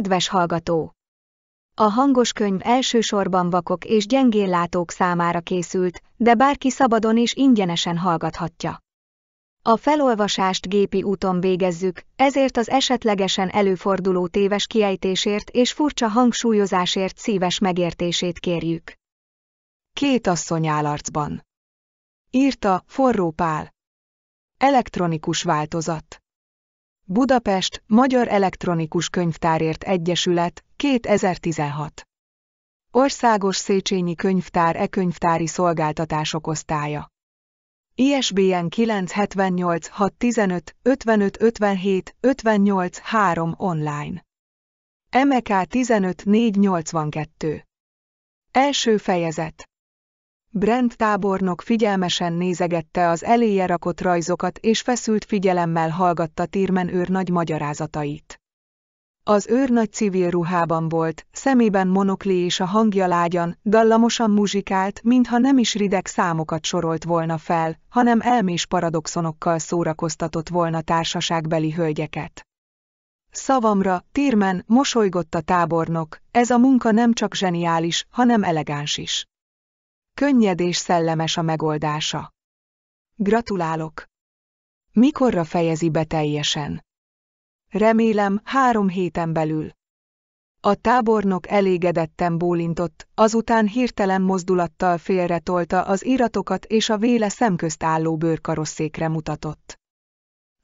Kedves hallgató! A hangos könyv elsősorban vakok és gyengéllátók számára készült, de bárki szabadon és ingyenesen hallgathatja. A felolvasást gépi úton végezzük, ezért az esetlegesen előforduló téves kiejtésért és furcsa hangsúlyozásért szíves megértését kérjük. Két asszony állarcban. Írta Forró Pál. Elektronikus változat. Budapest, Magyar Elektronikus Könyvtárért Egyesület, 2016. Országos Széchenyi Könyvtár e-könyvtári szolgáltatások osztálya. ISBN 978 615 55 57 58 3 online. MK 15 482. Első fejezet Brent tábornok figyelmesen nézegette az eléje rakott rajzokat és feszült figyelemmel hallgatta Tírmen őrnagy magyarázatait. Az őrnagy civil ruhában volt, szemében monokli és a hangja lágyan, dallamosan muzsikált, mintha nem is rideg számokat sorolt volna fel, hanem elmés paradoxonokkal szórakoztatott volna társaságbeli hölgyeket. Szavamra, Tírmen, mosolygott a tábornok, ez a munka nem csak zseniális, hanem elegáns is. Könnyed és szellemes a megoldása. Gratulálok! Mikorra fejezi be teljesen? Remélem, három héten belül. A tábornok elégedetten bólintott, azután hirtelen mozdulattal félretolta az iratokat és a véle szemközt álló bőrkarosszékre mutatott.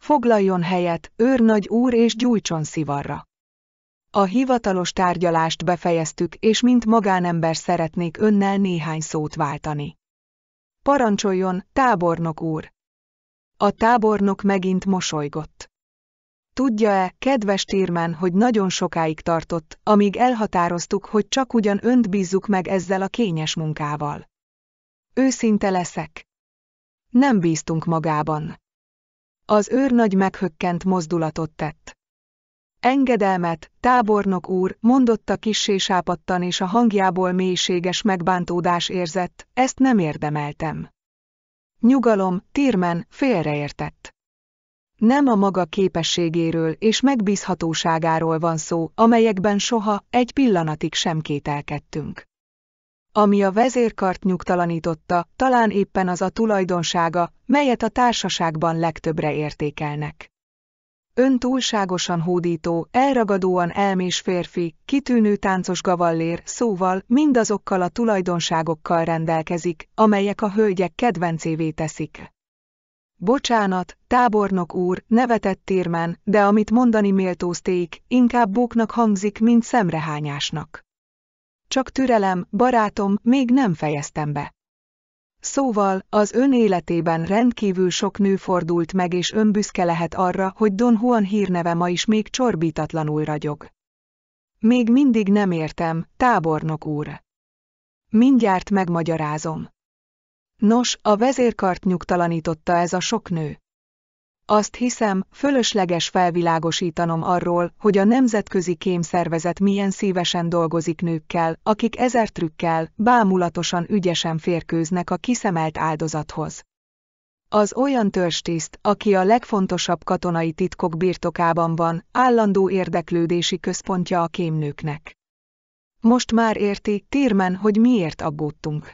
Foglaljon helyet, őrnagy úr és gyújtson szivarra. A hivatalos tárgyalást befejeztük, és mint magánember szeretnék önnel néhány szót váltani. Parancsoljon, tábornok úr! A tábornok megint mosolygott. Tudja-e, kedves Tírmán, hogy nagyon sokáig tartott, amíg elhatároztuk, hogy csak ugyan önt bízzuk meg ezzel a kényes munkával. Őszinte leszek. Nem bíztunk magában. Az őrnagy meghökkent mozdulatot tett. Engedelmet, tábornok úr, mondotta kissé sápadtan és a hangjából mélységes megbántódás érzett, ezt nem érdemeltem. Nyugalom, Tirmen, félreértett. Nem a maga képességéről és megbízhatóságáról van szó, amelyekben soha, egy pillanatig sem kételkedtünk. Ami a vezérkart nyugtalanította, talán éppen az a tulajdonsága, melyet a társaságban legtöbbre értékelnek. Ön túlságosan hódító, elragadóan elmés férfi, kitűnő táncos gavallér, szóval mindazokkal a tulajdonságokkal rendelkezik, amelyek a hölgyek kedvencévé teszik. Bocsánat, tábornok úr, nevetett térmen, de amit mondani méltózték, inkább bóknak hangzik, mint szemrehányásnak. Csak türelem, barátom, még nem fejeztem be. Szóval, az ön életében rendkívül sok nő fordult meg és ön büszke lehet arra, hogy Don Juan hírneve ma is még csorbítatlanul ragyog. Még mindig nem értem, tábornok úr. Mindjárt megmagyarázom. Nos, a vezérkart nyugtalanította ez a sok nő. Azt hiszem, fölösleges felvilágosítanom arról, hogy a Nemzetközi Kémszervezet milyen szívesen dolgozik nőkkel, akik ezer trükkel, bámulatosan ügyesen férkőznek a kiszemelt áldozathoz. Az olyan törstiszt, aki a legfontosabb katonai titkok birtokában van, állandó érdeklődési központja a kémnőknek. Most már érti, Tírmen, hogy miért aggódtunk.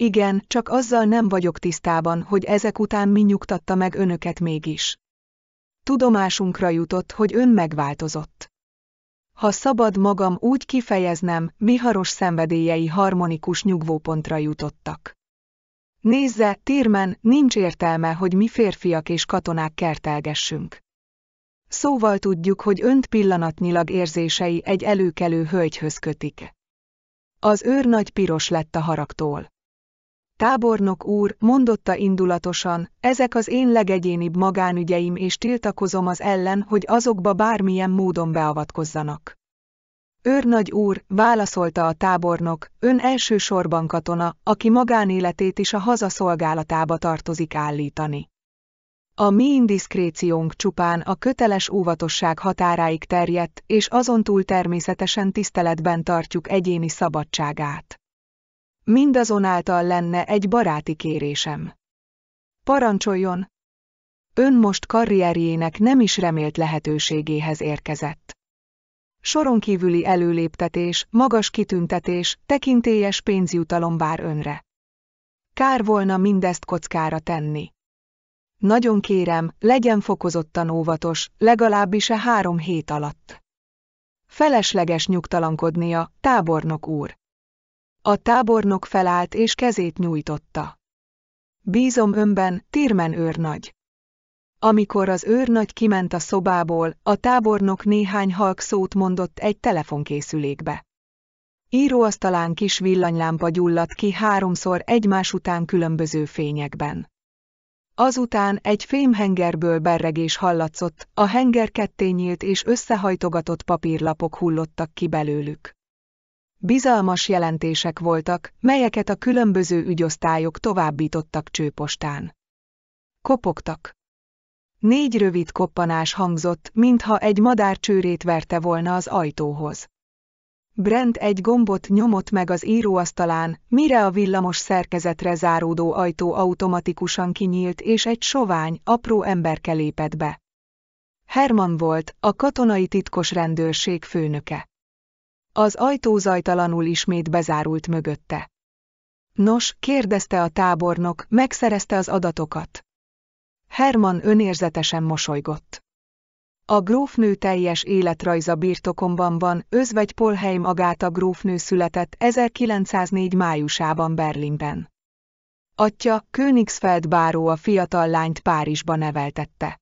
Igen, csak azzal nem vagyok tisztában, hogy ezek után mi nyugtatta meg önöket mégis. Tudomásunkra jutott, hogy ön megváltozott. Ha szabad magam úgy kifejeznem, viharos szenvedélyei harmonikus nyugvópontra jutottak. Nézze, Tírmen, nincs értelme, hogy mi férfiak és katonák kertelgessünk. Szóval tudjuk, hogy önt pillanatnyilag érzései egy előkelő hölgyhöz kötik. Az őr nagy piros lett a haraktól. Tábornok úr, mondotta indulatosan, ezek az én legegyénibb magánügyeim és tiltakozom az ellen, hogy azokba bármilyen módon beavatkozzanak. Őrnagy úr, válaszolta a tábornok, ön elsősorban katona, aki magánéletét is a hazaszolgálatába tartozik állítani. A mi indiszkréciónk csupán a köteles óvatosság határáig terjedt, és azon túl természetesen tiszteletben tartjuk egyéni szabadságát. Mindazonáltal lenne egy baráti kérésem. Parancsoljon! Ön most karrierjének nem is remélt lehetőségéhez érkezett. Soronkívüli előléptetés, magas kitüntetés, tekintélyes pénzjutalom vár önre. Kár volna mindezt kockára tenni. Nagyon kérem, legyen fokozottan óvatos, legalábbis a e három hét alatt. Felesleges nyugtalankodnia, tábornok úr. A tábornok felállt és kezét nyújtotta. Bízom önben, Tirmen őrnagy. Amikor az őrnagy kiment a szobából, a tábornok néhány halk szót mondott egy telefonkészülékbe. Íróasztalán kis villanylámpa gyulladt ki háromszor egymás után különböző fényekben. Azután egy fémhengerből berregés hallatszott, a henger ketté nyílt és összehajtogatott papírlapok hullottak ki belőlük. Bizalmas jelentések voltak, melyeket a különböző ügyosztályok továbbítottak csőpostán. Kopogtak. Négy rövid koppanás hangzott, mintha egy madár csőrét verte volna az ajtóhoz. Brent egy gombot nyomott meg az íróasztalán, mire a villamos szerkezetre záródó ajtó automatikusan kinyílt és egy sovány, apró emberke lépett be. Herman volt, a katonai titkos rendőrség főnöke. Az ajtó zajtalanul ismét bezárult mögötte. Nos, kérdezte a tábornok, megszerezte az adatokat. Herman önérzetesen mosolygott. A grófnő teljes életrajza birtokomban van, özvegy Polheim Agáta grófnő született 1904 májusában Berlinben. Atya, Königsfeld báró a fiatal lányt Párizsba neveltette.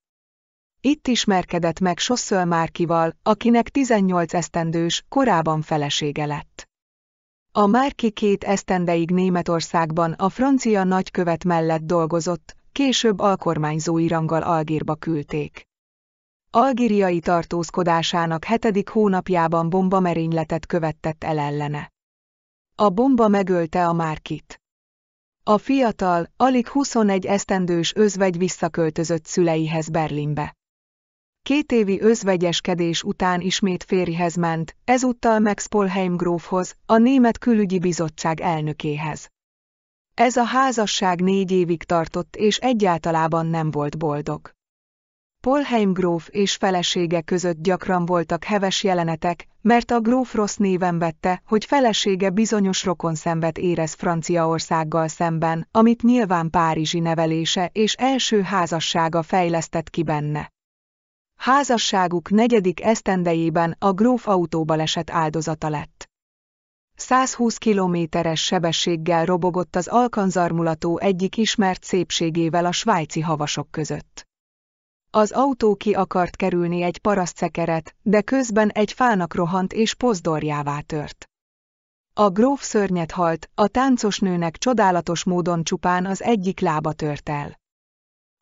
Itt ismerkedett meg Sosszöl Márkival, akinek 18 esztendős, korában felesége lett. A Márki két esztendeig Németországban a francia nagykövet mellett dolgozott, később alkormányzói ranggal Algírba küldték. Algíriai tartózkodásának hetedik hónapjában bombamerényletet követett el ellene. A bomba megölte a Márkit. A fiatal, alig 21 esztendős özvegy visszaköltözött szüleihez Berlinbe. Két évi özvegyeskedés után ismét férjhez ment, ezúttal Max Polheim grófhoz, a Német Külügyi Bizottság elnökéhez. Ez a házasság négy évig tartott és egyáltalában nem volt boldog. Polheim gróf és felesége között gyakran voltak heves jelenetek, mert a gróf rossz néven vette, hogy felesége bizonyos rokonszenvet érez Franciaországgal szemben, amit nyilván párizsi nevelése és első házassága fejlesztett ki benne. Házasságuk negyedik esztendejében a gróf autóbaleset áldozata lett. 120 kilométeres sebességgel robogott az alkanzarmulató egyik ismert szépségével a svájci havasok között. Az autó ki akart kerülni egy parasztszekeret, de közben egy fának rohant és pozdorjává tört. A gróf szörnyet halt, a táncosnőnek csodálatos módon csupán az egyik lába tört el.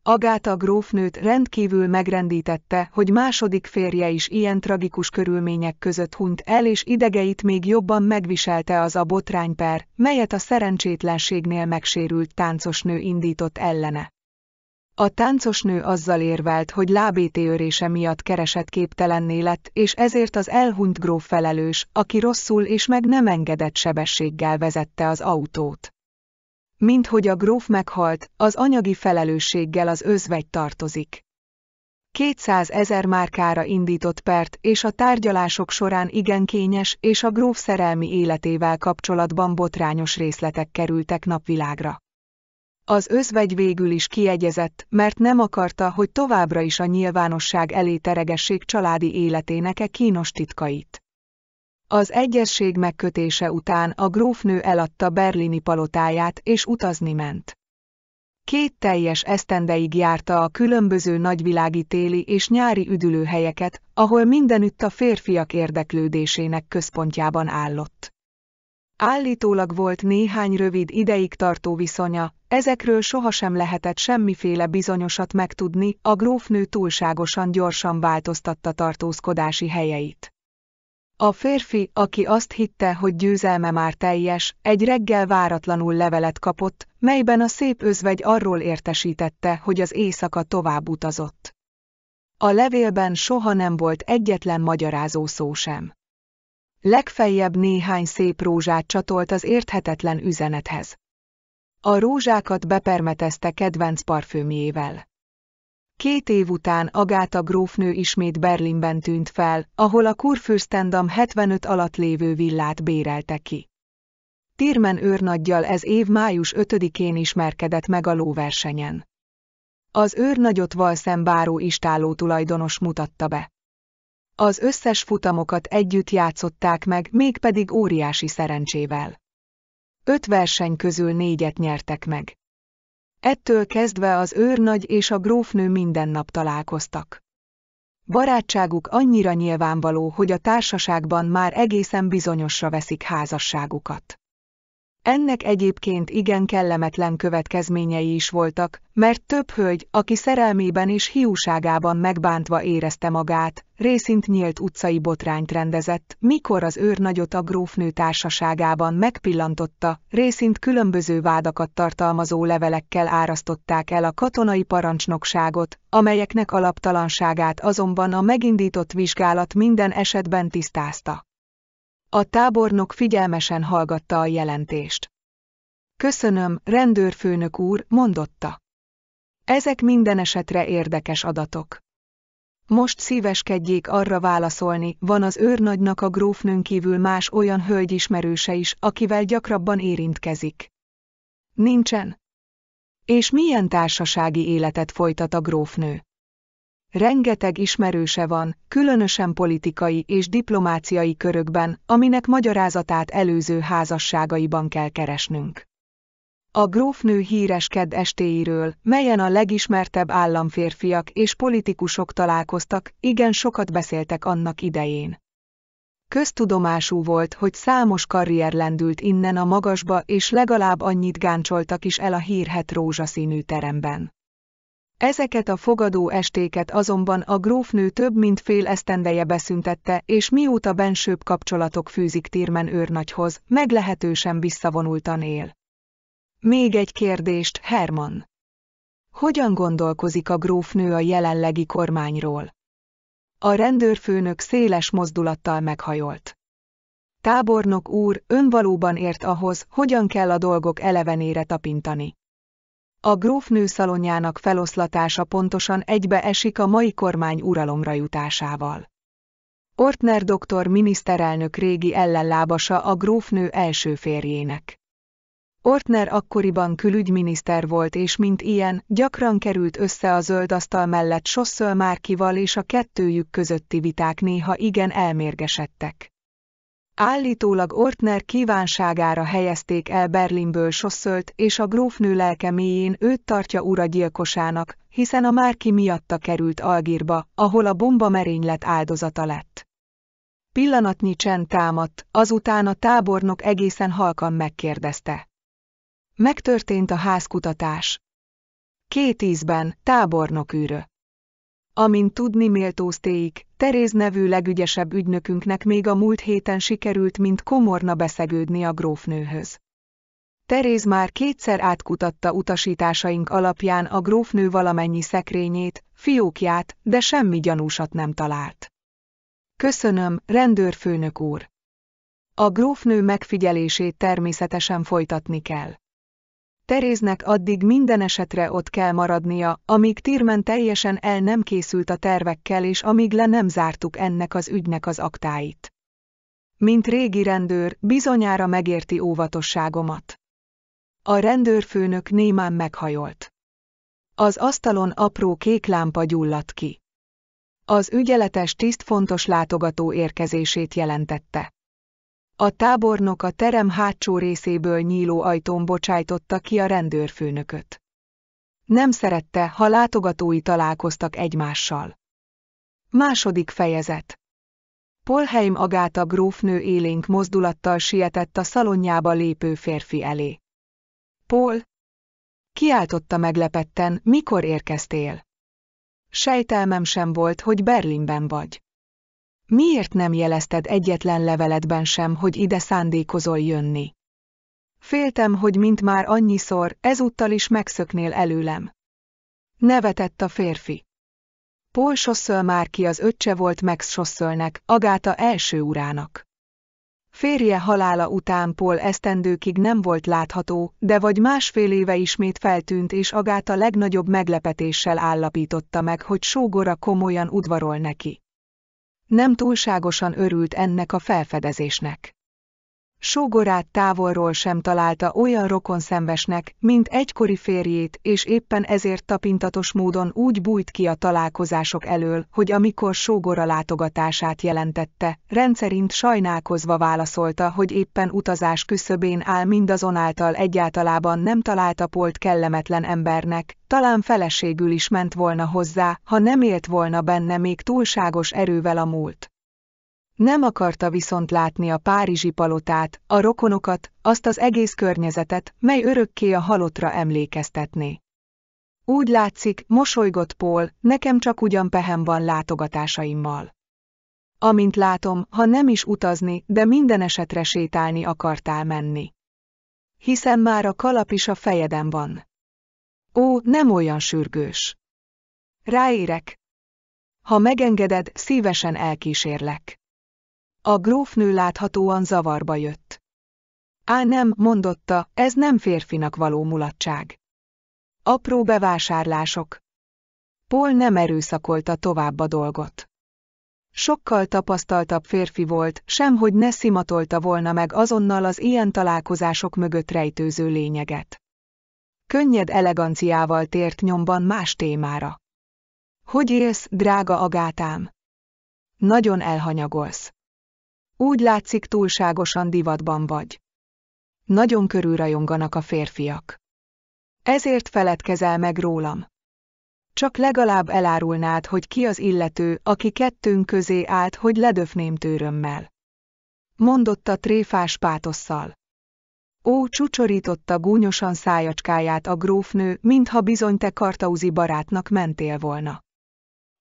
Agáta grófnőt rendkívül megrendítette, hogy második férje is ilyen tragikus körülmények között hunyt el és idegeit még jobban megviselte az a botrányper, melyet a szerencsétlenségnél megsérült táncosnő indított ellene. A táncosnő azzal érvelt, hogy lábétéörése miatt keresett képtelenné lett, és ezért az elhunyt gróf felelős, aki rosszul és meg nem engedett sebességgel vezette az autót mint hogy a gróf meghalt, az anyagi felelősséggel az özvegy tartozik. 200 ezer márkára indított pert, és a tárgyalások során igen kényes és a gróf szerelmi életével kapcsolatban botrányos részletek kerültek napvilágra. Az özvegy végül is kiegyezett, mert nem akarta, hogy továbbra is a nyilvánosság elé teregessék családi életének e kínos titkait. Az egyesség megkötése után a grófnő eladta berlini palotáját és utazni ment. Két teljes esztendeig járta a különböző nagyvilági téli és nyári üdülőhelyeket, ahol mindenütt a férfiak érdeklődésének központjában állott. Állítólag volt néhány rövid ideig tartó viszonya, ezekről sohasem lehetett semmiféle bizonyosat megtudni, a grófnő túlságosan gyorsan változtatta tartózkodási helyeit. A férfi, aki azt hitte, hogy győzelme már teljes, egy reggel váratlanul levelet kapott, melyben a szép özvegy arról értesítette, hogy az éjszaka tovább utazott. A levélben soha nem volt egyetlen magyarázó szó sem. Legfeljebb néhány szép rózsát csatolt az érthetetlen üzenethez. A rózsákat bepermetezte kedvenc parfümjével. Két év után Agáta grófnő ismét Berlinben tűnt fel, ahol a kurfürstendam 75 alatt lévő villát bérelte ki. Tirmen őrnaggyal ez év május 5-én ismerkedett meg a lóversenyen. Az őrnagyot Valszem báró istáló tulajdonos mutatta be. Az összes futamokat együtt játszották meg, mégpedig óriási szerencsével. Öt verseny közül négyet nyertek meg. Ettől kezdve az őrnagy és a grófnő minden nap találkoztak. Barátságuk annyira nyilvánvaló, hogy a társaságban már egészen bizonyosra veszik házasságukat. Ennek egyébként igen kellemetlen következményei is voltak, mert több hölgy, aki szerelmében és hiúságában megbántva érezte magát, részint nyílt utcai botrányt rendezett, mikor az őrnagyot a grófnő társaságában megpillantotta, részint különböző vádakat tartalmazó levelekkel árasztották el a katonai parancsnokságot, amelyeknek alaptalanságát azonban a megindított vizsgálat minden esetben tisztázta. A tábornok figyelmesen hallgatta a jelentést. Köszönöm, rendőrfőnök úr, mondotta. Ezek minden esetre érdekes adatok. Most szíveskedjék arra válaszolni, van az őrnagynak a grófnőn kívül más olyan hölgy ismerőse is, akivel gyakrabban érintkezik. Nincsen. És milyen társasági életet folytat a grófnő? Rengeteg ismerőse van, különösen politikai és diplomáciai körökben, aminek magyarázatát előző házasságaiban kell keresnünk. A grófnő híres kedd estéiről, melyen a legismertebb államférfiak és politikusok találkoztak, igen sokat beszéltek annak idején. Köztudomású volt, hogy számos karrier lendült innen a magasba, és legalább annyit gáncsoltak is el a hírhet rózsaszínű teremben. Ezeket a fogadó estéket azonban a grófnő több mint fél esztendeje beszüntette, és mióta bensőbb kapcsolatok fűzik Tírmen őrnagyhoz, meglehetősen visszavonultan él. Még egy kérdést, Herman. Hogyan gondolkozik a grófnő a jelenlegi kormányról? A rendőrfőnök széles mozdulattal meghajolt. Tábornok úr, ön valóban ért ahhoz, hogyan kell a dolgok elevenére tapintani. A grófnő szalonjának feloszlatása pontosan egybeesik a mai kormány uralomra jutásával. Ortner doktor miniszterelnök régi ellenlábasa a grófnő első férjének. Ortner akkoriban külügyminiszter volt és mint ilyen, gyakran került össze a zöld asztal mellett Sosszöl Márkival és a kettőjük közötti viták néha igen elmérgesedtek. Állítólag Ortner kívánságára helyezték el Berlinből Sosszölt, és a grófnő lelke mélyén őt tartja uragyilkosának, hiszen a Márki miatta került Algírba, ahol a bomba merénylet áldozata lett. Pillanatnyi csend támadt, azután a tábornok egészen halkan megkérdezte. Megtörtént a házkutatás. Két ízben, tábornok űrö. Amint tudni méltóztéik, Teréz nevű legügyesebb ügynökünknek még a múlt héten sikerült, mint komorna beszegődni a grófnőhöz. Teréz már kétszer átkutatta utasításaink alapján a grófnő valamennyi szekrényét, fiókját, de semmi gyanúsat nem talált. Köszönöm, rendőrfőnök úr! A grófnő megfigyelését természetesen folytatni kell. Teréznek addig minden esetre ott kell maradnia, amíg Tirmen teljesen el nem készült a tervekkel és amíg le nem zártuk ennek az ügynek az aktáit. Mint régi rendőr, bizonyára megérti óvatosságomat. A rendőrfőnök némán meghajolt. Az asztalon apró kék lámpa gyulladt ki. Az ügyeletes tiszt fontos látogató érkezését jelentette. A tábornok a terem hátsó részéből nyíló ajtón bocsájtotta ki a rendőrfőnököt. Nem szerette, ha látogatói találkoztak egymással. Második fejezet Polheim Agáta grófnő élénk mozdulattal sietett a szalonjába lépő férfi elé. Pol, Kiáltotta meglepetten, mikor érkeztél? Sejtelmem sem volt, hogy Berlinben vagy. Miért nem jelezted egyetlen leveletben sem, hogy ide szándékozol jönni? Féltem, hogy mint már annyiszor, ezúttal is megszöknél előlem. Nevetett a férfi. Paul Sosszöl már ki az öccse volt Max Sosszölnek, Agáta első urának. Férje halála után Paul esztendőkig nem volt látható, de vagy másfél éve ismét feltűnt és Agáta legnagyobb meglepetéssel állapította meg, hogy sógora komolyan udvarol neki. Nem túlságosan örült ennek a felfedezésnek. Sógorát távolról sem találta olyan rokonszembesnek, mint egykori férjét, és éppen ezért tapintatos módon úgy bújt ki a találkozások elől, hogy amikor sógora látogatását jelentette, rendszerint sajnálkozva válaszolta, hogy éppen utazás küszöbén áll mindazonáltal egyáltalában nem találta Polt kellemetlen embernek, talán feleségül is ment volna hozzá, ha nem élt volna benne még túlságos erővel a múlt. Nem akarta viszont látni a párizsi palotát, a rokonokat, azt az egész környezetet, mely örökké a halottra emlékeztetné. Úgy látszik, mosolygott Paul, nekem csak ugyan pehem van látogatásaimmal. Amint látom, ha nem is utazni, de minden esetre sétálni akartál menni. Hiszen már a kalap is a fejeden van. Ó, nem olyan sürgős. Ráérek. Ha megengeded, szívesen elkísérlek. A grófnő láthatóan zavarba jött. Á nem, mondotta, ez nem férfinak való mulatság. Apró bevásárlások. Paul nem erőszakolta tovább a dolgot. Sokkal tapasztaltabb férfi volt, semhogy ne szimatolta volna meg azonnal az ilyen találkozások mögött rejtőző lényeget. Könnyed eleganciával tért nyomban más témára. Hogy élsz, drága agátám? Nagyon elhanyagolsz. Úgy látszik túlságosan divatban vagy. Nagyon körülrajonganak a férfiak. Ezért feledkezel meg rólam. Csak legalább elárulnád, hogy ki az illető, aki kettőnk közé állt, hogy ledöfném tőrömmel. Mondotta tréfás pátosszal. Ó, csucsorította gúnyosan szájacskáját a grófnő, mintha bizony te kartauzi barátnak mentél volna.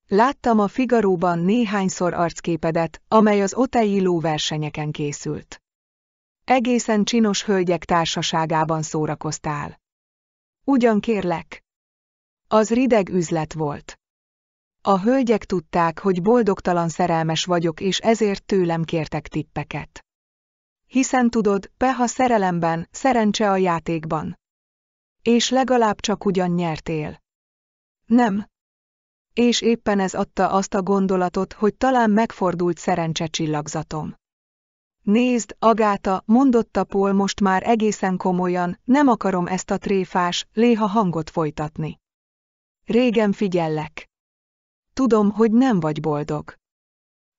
Láttam a Figaróban néhányszor arcképedet, amely az otei lóversenyeken készült. Egészen csinos hölgyek társaságában szórakoztál. Ugyan kérlek. Az rideg üzlet volt. A hölgyek tudták, hogy boldogtalan szerelmes vagyok, és ezért tőlem kértek tippeket. Hiszen tudod, peha szerelemben, szerencse a játékban. És legalább csak ugyan nyertél. Nem, és éppen ez adta azt a gondolatot, hogy talán megfordult csillagzatom. Nézd, Agáta, mondotta Paul most már egészen komolyan, nem akarom ezt a tréfás, léha hangot folytatni. Régen figyellek. Tudom, hogy nem vagy boldog.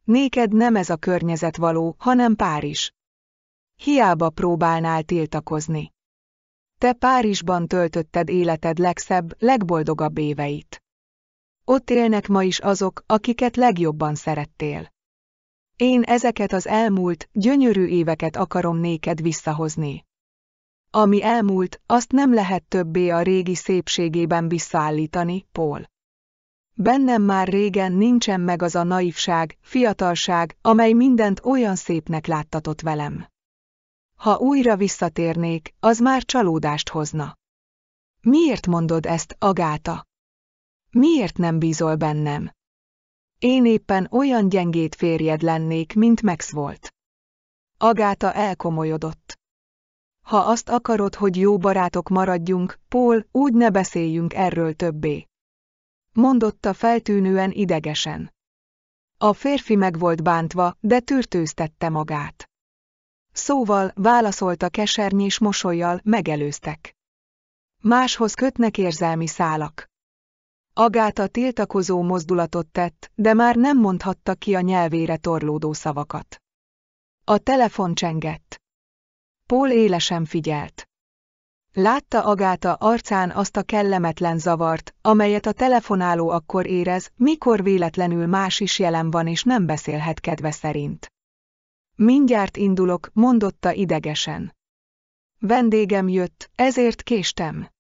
Néked nem ez a környezet való, hanem Párizs. Hiába próbálnál tiltakozni. Te Párizsban töltötted életed legszebb, legboldogabb éveit. Ott élnek ma is azok, akiket legjobban szerettél. Én ezeket az elmúlt, gyönyörű éveket akarom néked visszahozni. Ami elmúlt, azt nem lehet többé a régi szépségében visszaállítani, Paul. Bennem már régen nincsen meg az a naivság, fiatalság, amely mindent olyan szépnek láttatott velem. Ha újra visszatérnék, az már csalódást hozna. Miért mondod ezt, Agáta? Miért nem bízol bennem? Én éppen olyan gyengét férjed lennék, mint Max volt. Agáta elkomolyodott. Ha azt akarod, hogy jó barátok maradjunk, Paul, úgy ne beszéljünk erről többé. Mondotta feltűnően idegesen. A férfi meg volt bántva, de tűrtőztette magát. Szóval, válaszolta kesernyés mosolyjal, megelőztek. Máshoz kötnek érzelmi szálak. Agáta tiltakozó mozdulatot tett, de már nem mondhatta ki a nyelvére torlódó szavakat. A telefon csengett. Paul élesen figyelt. Látta Agáta arcán azt a kellemetlen zavart, amelyet a telefonáló akkor érez, mikor véletlenül más is jelen van és nem beszélhet kedve szerint. Mindjárt indulok, mondotta idegesen. Vendégem jött, ezért késtem.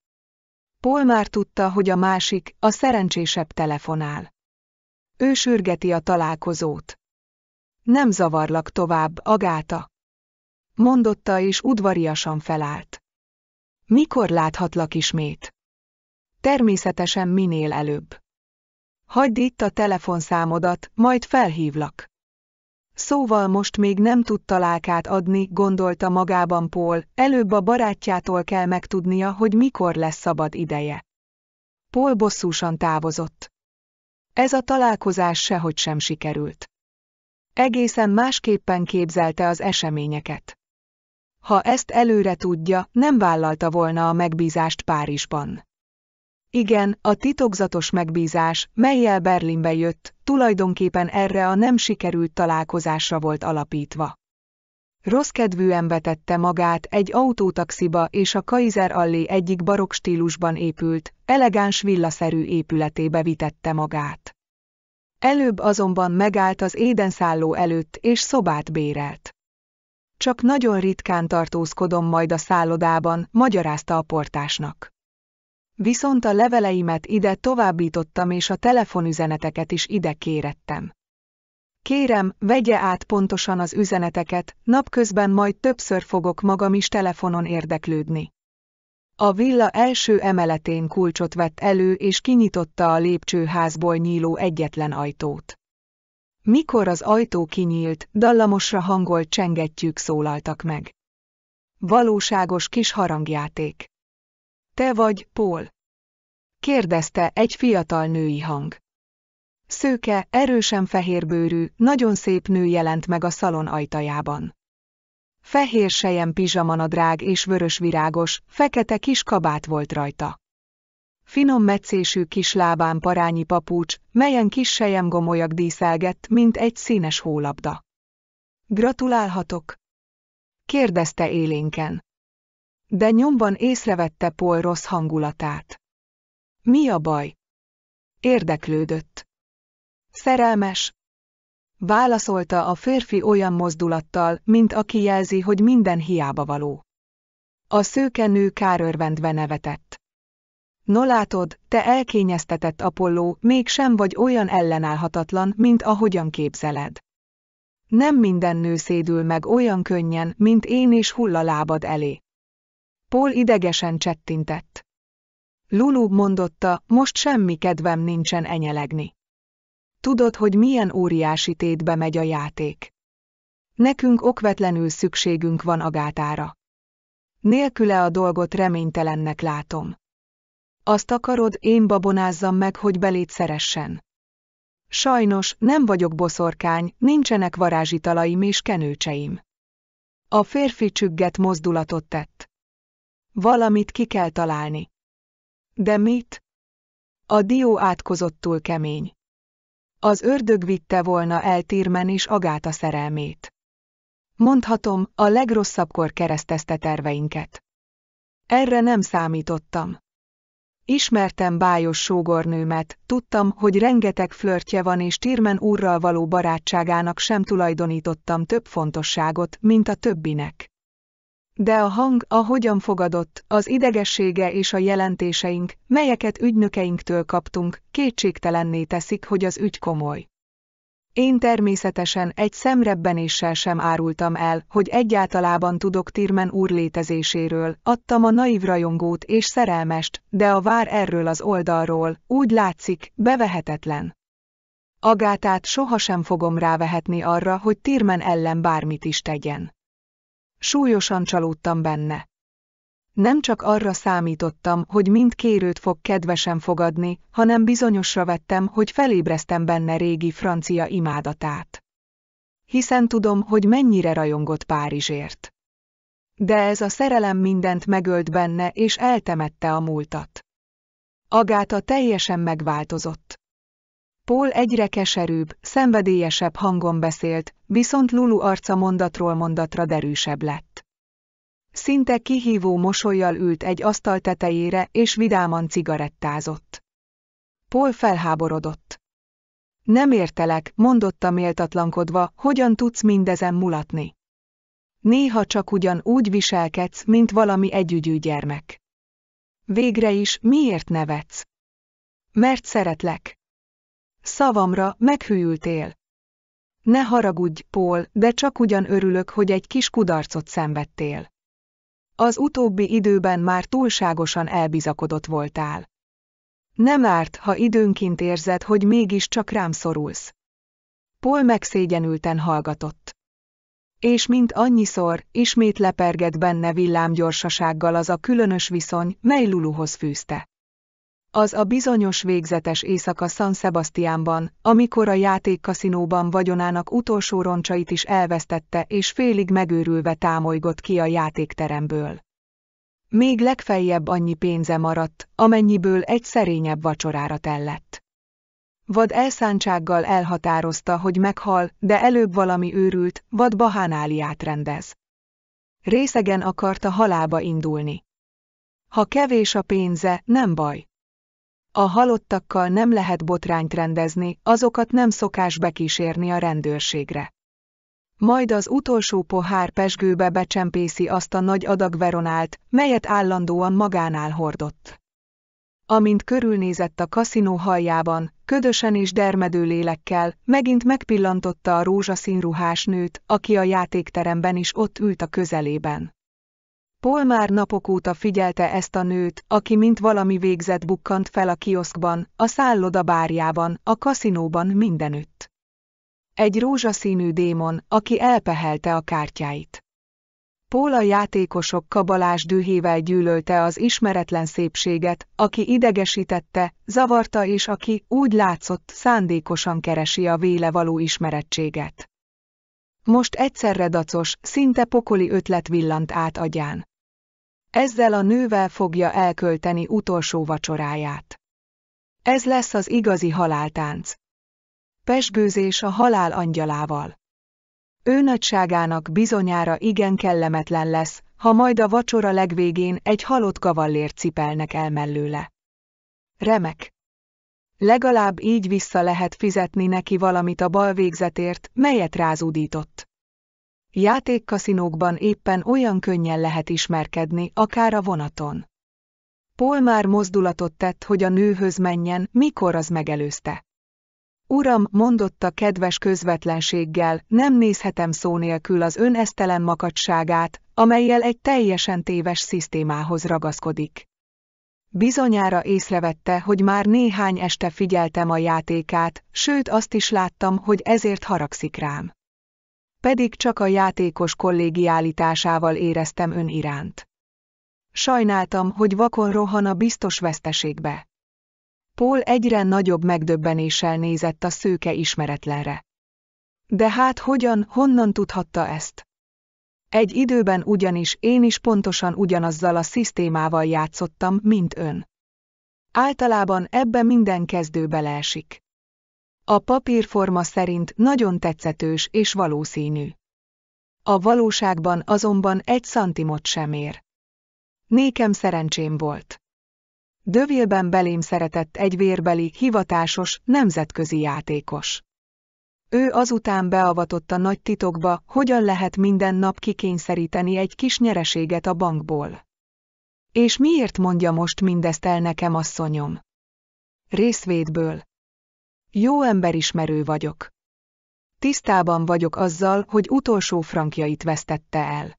Paul már tudta, hogy a másik, a szerencsésebb telefonál. Ő sürgeti a találkozót. Nem zavarlak tovább, Agáta. Mondotta és udvariasan felállt. Mikor láthatlak ismét? Természetesen minél előbb. Hagyd itt a telefonszámodat, majd felhívlak. Szóval most még nem tud találkát adni, gondolta magában Paul, előbb a barátjától kell megtudnia, hogy mikor lesz szabad ideje. Paul bosszúsan távozott. Ez a találkozás sehogy sem sikerült. Egészen másképpen képzelte az eseményeket. Ha ezt előre tudja, nem vállalta volna a megbízást Párizsban. Igen, a titokzatos megbízás, melyel Berlinbe jött, tulajdonképpen erre a nem sikerült találkozásra volt alapítva. Rossz kedvűen vetette magát egy autótaxiba és a Kaiser Allé egyik barokk stílusban épült, elegáns villaszerű épületébe vitette magát. Előbb azonban megállt az édenszálló előtt és szobát bérelt. Csak nagyon ritkán tartózkodom majd a szállodában, magyarázta a portásnak. Viszont a leveleimet ide továbbítottam és a telefonüzeneteket is ide kérettem. Kérem, vegye át pontosan az üzeneteket, napközben majd többször fogok magam is telefonon érdeklődni. A villa első emeletén kulcsot vett elő és kinyitotta a lépcsőházból nyíló egyetlen ajtót. Mikor az ajtó kinyílt, dallamosra hangolt csengettyűk szólaltak meg. Valóságos kis harangjáték. Te vagy Paul? kérdezte egy fiatal női hang. Szőke, erősen fehérbőrű, nagyon szép nő jelent meg a szalon ajtajában. Fehér sejem pizsamanadrág és vörös virágos, fekete kis kabát volt rajta. Finom meccésű kis lábán parányi papucs, melyen kis sejem gomolyak díszelgett, mint egy színes hólabda. Gratulálhatok? kérdezte élénken. De nyomban észrevette Paul rossz hangulatát. Mi a baj? Érdeklődött. Szerelmes. Válaszolta a férfi olyan mozdulattal, mint aki jelzi, hogy minden hiába való. A szőkenő kárörvendve nevetett. No látod, te elkényeztetett Apolló, mégsem vagy olyan ellenállhatatlan, mint ahogyan képzeled. Nem minden nő szédül meg olyan könnyen, mint én és hull a lábad elé. Paul idegesen csettintett. Lulu mondotta, most semmi kedvem nincsen enyelegni. Tudod, hogy milyen óriási tétbe megy a játék. Nekünk okvetlenül szükségünk van Agátára. Nélküle a dolgot reménytelennek látom. Azt akarod, én babonázzam meg, hogy belét szeressen. Sajnos, nem vagyok boszorkány, nincsenek varázsitalaim és kenőcseim. A férfi csügget mozdulatot tett. Valamit ki kell találni. De mit? A dió átkozottul kemény. Az ördög vitte volna el Tírmen és Agáta szerelmét. Mondhatom, a legrosszabbkor keresztezte terveinket. Erre nem számítottam. Ismertem bájos sógornőmet, tudtam, hogy rengeteg flörtje van és tírmen úrral való barátságának sem tulajdonítottam több fontosságot, mint a többinek. De a hang, a hogyan fogadott, az idegessége és a jelentéseink, melyeket ügynökeinktől kaptunk, kétségtelenné teszik, hogy az ügy komoly. Én természetesen egy szemrebbenéssel sem árultam el, hogy egyáltalában tudok Tirmen úr létezéséről, adtam a naív rajongót és szerelmest, de a vár erről az oldalról, úgy látszik, bevehetetlen. Agátát sohasem fogom rávehetni arra, hogy Tirmen ellen bármit is tegyen. Súlyosan csalódtam benne. Nem csak arra számítottam, hogy mind kérőt fog kedvesen fogadni, hanem bizonyosra vettem, hogy felébreztem benne régi francia imádatát. Hiszen tudom, hogy mennyire rajongott Párizsért. De ez a szerelem mindent megölt benne és eltemette a múltat. Agáta teljesen megváltozott. Paul egyre keserűbb, szenvedélyesebb hangon beszélt, viszont Lulu arca mondatról mondatra derűsebb lett. Szinte kihívó mosolyjal ült egy asztal tetejére, és vidáman cigarettázott. Paul felháborodott. Nem értelek, mondotta méltatlankodva, hogyan tudsz mindezen mulatni. Néha csak ugyan úgy viselkedsz, mint valami együgyű gyermek. Végre is miért nevetsz? Mert szeretlek. Szavamra, meghűültél. Ne haragudj, Paul, de csak ugyan örülök, hogy egy kis kudarcot szenvedtél. Az utóbbi időben már túlságosan elbizakodott voltál. Nem árt, ha időnként érzed, hogy mégiscsak rám szorulsz. Paul megszégyenülten hallgatott. És mint annyiszor, ismét lepergett benne villámgyorsasággal az a különös viszony, mely Luluhoz fűzte az a bizonyos végzetes éjszaka San Sebastiánban, amikor a játékkaszinóban vagyonának utolsó roncsait is elvesztette és félig megőrülve támolygott ki a játékteremből. Még legfeljebb annyi pénze maradt, amennyiből egy szerényebb vacsorára tellett. Vad elszántsággal elhatározta, hogy meghal, de előbb valami őrült, vad bahánáliát rendez. Részegen akarta halába indulni. Ha kevés a pénze, nem baj, a halottakkal nem lehet botrányt rendezni, azokat nem szokás bekísérni a rendőrségre. Majd az utolsó pohár pesgőbe becsempészi azt a nagy adag veronált, melyet állandóan magánál hordott. Amint körülnézett a kaszinó haljában, ködösen és dermedő lélekkel, megint megpillantotta a rózsaszín ruhás nőt, aki a játékteremben is ott ült a közelében. Paul már napok óta figyelte ezt a nőt, aki mint valami végzett bukkant fel a kioszkban, a szálloda bárjában, a kaszinóban mindenütt. Egy rózsaszínű démon, aki elpehelte a kártyáit. Paul a játékosok kabalás dühével gyűlölte az ismeretlen szépséget, aki idegesítette, zavarta és aki, úgy látszott, szándékosan keresi a véle való ismerettséget. Most egyszerre dacos, szinte pokoli ötlet villant át agyán. Ezzel a nővel fogja elkölteni utolsó vacsoráját. Ez lesz az igazi haláltánc. Pesgőzés a halál angyalával. Ő nagyságának bizonyára igen kellemetlen lesz, ha majd a vacsora legvégén egy halott kavallért cipelnek el mellőle. Remek. Legalább így vissza lehet fizetni neki valamit a bal végzetért, melyet rázudított. Játékkaszinókban éppen olyan könnyen lehet ismerkedni, akár a vonaton. Paul már mozdulatot tett, hogy a nőhöz menjen, mikor az megelőzte. Uram, mondotta kedves közvetlenséggel, nem nézhetem szó nélkül az ön esztelen makacságát, amelyel egy teljesen téves szisztémához ragaszkodik. Bizonyára észrevette, hogy már néhány este figyeltem a játékát, sőt azt is láttam, hogy ezért haragszik rám pedig csak a játékos kollégiálitásával éreztem ön iránt. Sajnáltam, hogy vakon rohan a biztos veszteségbe. Paul egyre nagyobb megdöbbenéssel nézett a szőke ismeretlenre. De hát hogyan, honnan tudhatta ezt? Egy időben ugyanis én is pontosan ugyanazzal a szisztémával játszottam, mint ön. Általában ebbe minden kezdő beleesik. A papírforma szerint nagyon tetszetős és valószínű. A valóságban azonban egy szantimot sem ér. Nékem szerencsém volt. Dövélben belém szeretett egy vérbeli, hivatásos, nemzetközi játékos. Ő azután beavatott a nagy titokba, hogyan lehet minden nap kikényszeríteni egy kis nyereséget a bankból. És miért mondja most mindezt el nekem, asszonyom? Részvédből. Jó emberismerő vagyok. Tisztában vagyok azzal, hogy utolsó frankjait vesztette el.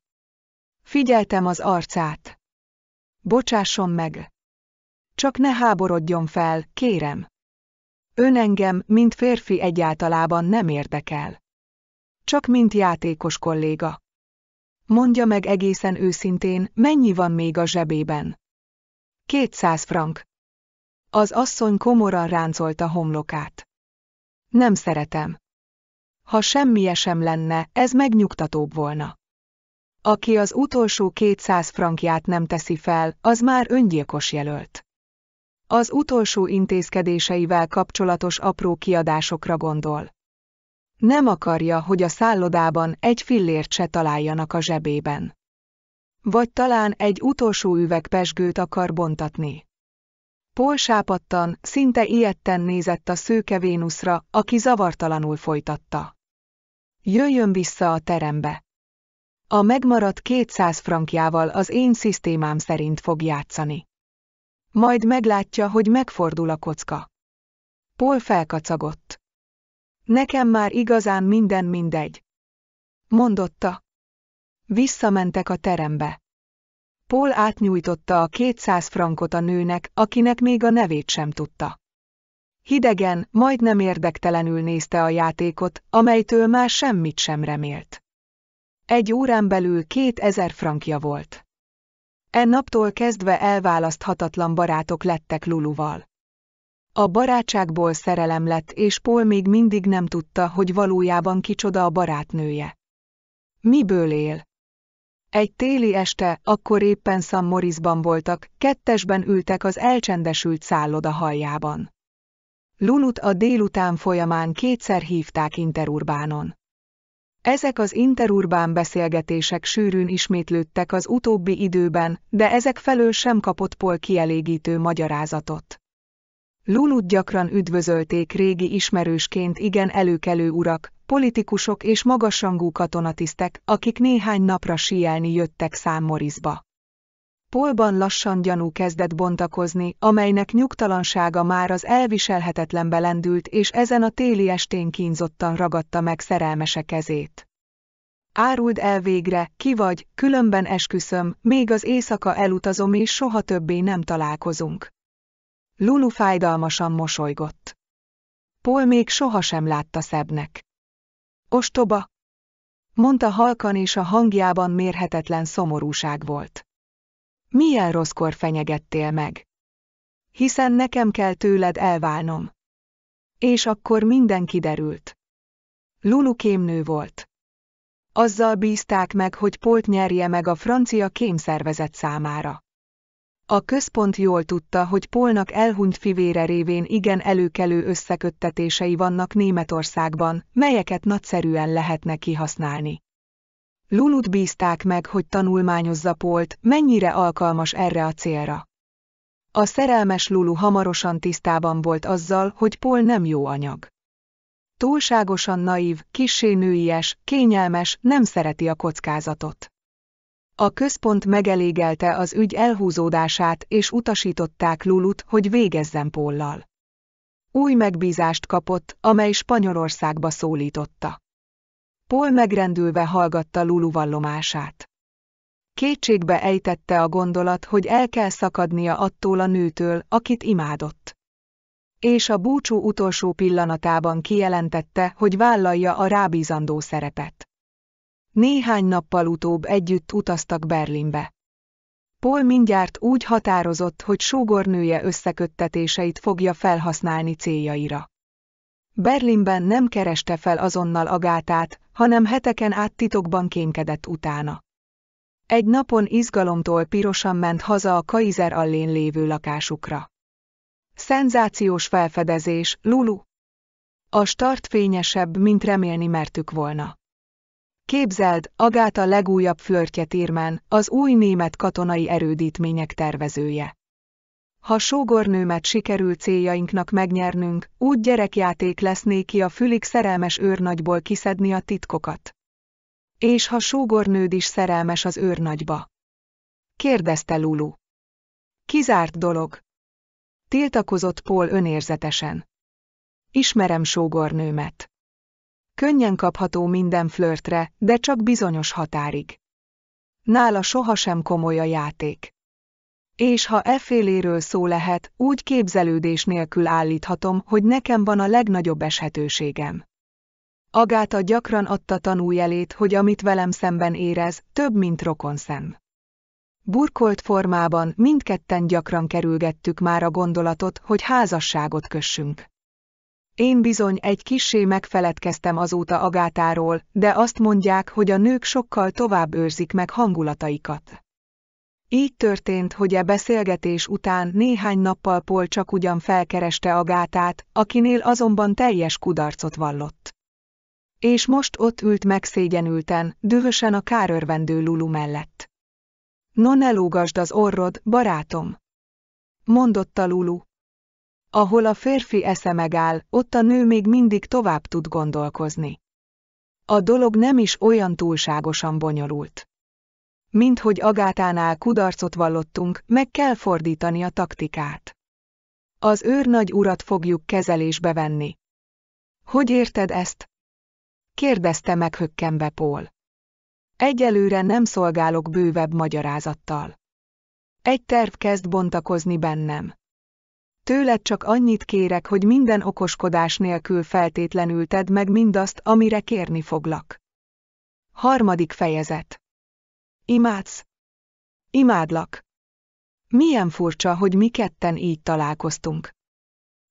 Figyeltem az arcát. Bocsásson meg. Csak ne háborodjon fel, kérem. Ön engem, mint férfi egyáltalában nem érdekel. Csak mint játékos kolléga. Mondja meg egészen őszintén, mennyi van még a zsebében. 200 frank. Az asszony komoran ráncolta homlokát. Nem szeretem. Ha semmije sem lenne, ez megnyugtatóbb volna. Aki az utolsó 200 frankját nem teszi fel, az már öngyilkos jelölt. Az utolsó intézkedéseivel kapcsolatos apró kiadásokra gondol. Nem akarja, hogy a szállodában egy fillért se találjanak a zsebében. Vagy talán egy utolsó üveg pesgőt akar bontatni. Paul sápadtan, szinte ilyetten nézett a szőke Vénuszra, aki zavartalanul folytatta. Jöjjön vissza a terembe. A megmaradt 200 frankjával az én szisztémám szerint fog játszani. Majd meglátja, hogy megfordul a kocka. Paul felkacagott. Nekem már igazán minden mindegy. Mondotta. Visszamentek a terembe. Paul átnyújtotta a 200 frankot a nőnek, akinek még a nevét sem tudta. Hidegen, majdnem érdektelenül nézte a játékot, amelytől már semmit sem remélt. Egy órán belül 2000 frankja volt. E naptól kezdve elválaszthatatlan barátok lettek Luluval. A barátságból szerelem lett, és Paul még mindig nem tudta, hogy valójában kicsoda a barátnője. Miből él? Egy téli este, akkor éppen San Morrisban voltak, kettesben ültek az elcsendesült szálloda haljában. Lulut a délután folyamán kétszer hívták Interurbánon. Ezek az interurbán beszélgetések sűrűn ismétlődtek az utóbbi időben, de ezek felől sem kapott Pol kielégítő magyarázatot. Lulut gyakran üdvözölték régi ismerősként igen előkelő urak, politikusok és magasrangú katonatisztek, akik néhány napra síelni jöttek számmorizba. Polban lassan gyanú kezdett bontakozni, amelynek nyugtalansága már az elviselhetetlen belendült, és ezen a téli estén kínzottan ragadta meg szerelmese kezét. Áruld el végre, ki vagy, különben esküszöm, még az éjszaka elutazom és soha többé nem találkozunk. Lulu fájdalmasan mosolygott. Pol még sohasem látta szebbnek. Ostoba! Mondta halkan és a hangjában mérhetetlen szomorúság volt. Milyen rosszkor fenyegettél meg? Hiszen nekem kell tőled elválnom. És akkor minden kiderült. Lulu kémnő volt. Azzal bízták meg, hogy Polt nyerje meg a francia kémszervezet számára. A központ jól tudta, hogy Polnak elhunyt fivére révén igen előkelő összeköttetései vannak Németországban, melyeket nagyszerűen lehetne kihasználni. Lulut bízták meg, hogy tanulmányozza Polt, mennyire alkalmas erre a célra. A szerelmes Lulu hamarosan tisztában volt azzal, hogy Pol nem jó anyag. Túlságosan naív, kissé nőies, kényelmes, nem szereti a kockázatot. A központ megelégelte az ügy elhúzódását és utasították Lulut, hogy végezzen Póllal. Új megbízást kapott, amely Spanyolországba szólította. Pól megrendülve hallgatta Lulu vallomását. Kétségbe ejtette a gondolat, hogy el kell szakadnia attól a nőtől, akit imádott. És a búcsú utolsó pillanatában kijelentette, hogy vállalja a rábízandó szerepet. Néhány nappal utóbb együtt utaztak Berlinbe. Paul mindjárt úgy határozott, hogy sógornője összeköttetéseit fogja felhasználni céljaira. Berlinben nem kereste fel azonnal Agátát, hanem heteken át titokban kémkedett utána. Egy napon izgalomtól pirosan ment haza a Kaiser allén lévő lakásukra. Szenzációs felfedezés, Lulu! A start fényesebb, mint remélni mertük volna. Képzeld, Agáta legújabb flörtje Tirmán, az új német katonai erődítmények tervezője. Ha sógornőmet sikerül céljainknak megnyernünk, úgy gyerekjáték lesz ki a fülig szerelmes őrnagyból kiszedni a titkokat. És ha sógornőd is szerelmes az őrnagyba? Kérdezte Lulu. Kizárt dolog. Tiltakozott Paul önérzetesen. Ismerem sógornőmet. Könnyen kapható minden flörtre, de csak bizonyos határig. Nála sohasem komoly a játék. És ha e féléről szó lehet, úgy képzelődés nélkül állíthatom, hogy nekem van a legnagyobb eshetőségem. Agáta gyakran adta tanújelét, hogy amit velem szemben érez, több, mint rokonszem. Burkolt formában mindketten gyakran kerülgettük már a gondolatot, hogy házasságot kössünk. Én bizony egy kissé megfeledkeztem azóta Agátáról, de azt mondják, hogy a nők sokkal tovább őrzik meg hangulataikat. Így történt, hogy e beszélgetés után néhány nappal Pol csak ugyan felkereste Agátát, akinél azonban teljes kudarcot vallott. És most ott ült megszégyenülten, dühösen a kárörvendő Lulu mellett. Non elógasd az orrod, barátom! Mondotta Lulu, ahol a férfi esze megáll, ott a nő még mindig tovább tud gondolkozni. A dolog nem is olyan túlságosan bonyolult. Mint hogy Agátánál kudarcot vallottunk, meg kell fordítani a taktikát. Az őrnagy urat fogjuk kezelésbe venni. Hogy érted ezt? Kérdezte meg hökkembe Pól. Egyelőre nem szolgálok bővebb magyarázattal. Egy terv kezd bontakozni bennem. Tőled csak annyit kérek, hogy minden okoskodás nélkül feltétlenül tedd meg mindazt, amire kérni foglak. Harmadik fejezet. Imádsz. Imádlak. Milyen furcsa, hogy mi ketten így találkoztunk.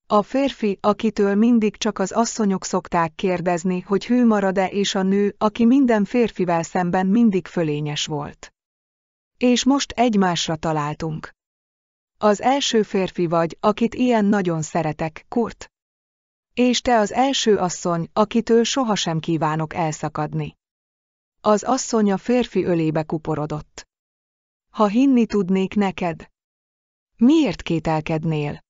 A férfi, akitől mindig csak az asszonyok szokták kérdezni, hogy hű marad-e, és a nő, aki minden férfivel szemben mindig fölényes volt. És most egymásra találtunk az első férfi vagy, akit ilyen nagyon szeretek, Kurt. És te az első asszony, akitől sohasem kívánok elszakadni. Az asszony a férfi ölébe kuporodott. Ha hinni tudnék neked. Miért kételkednél?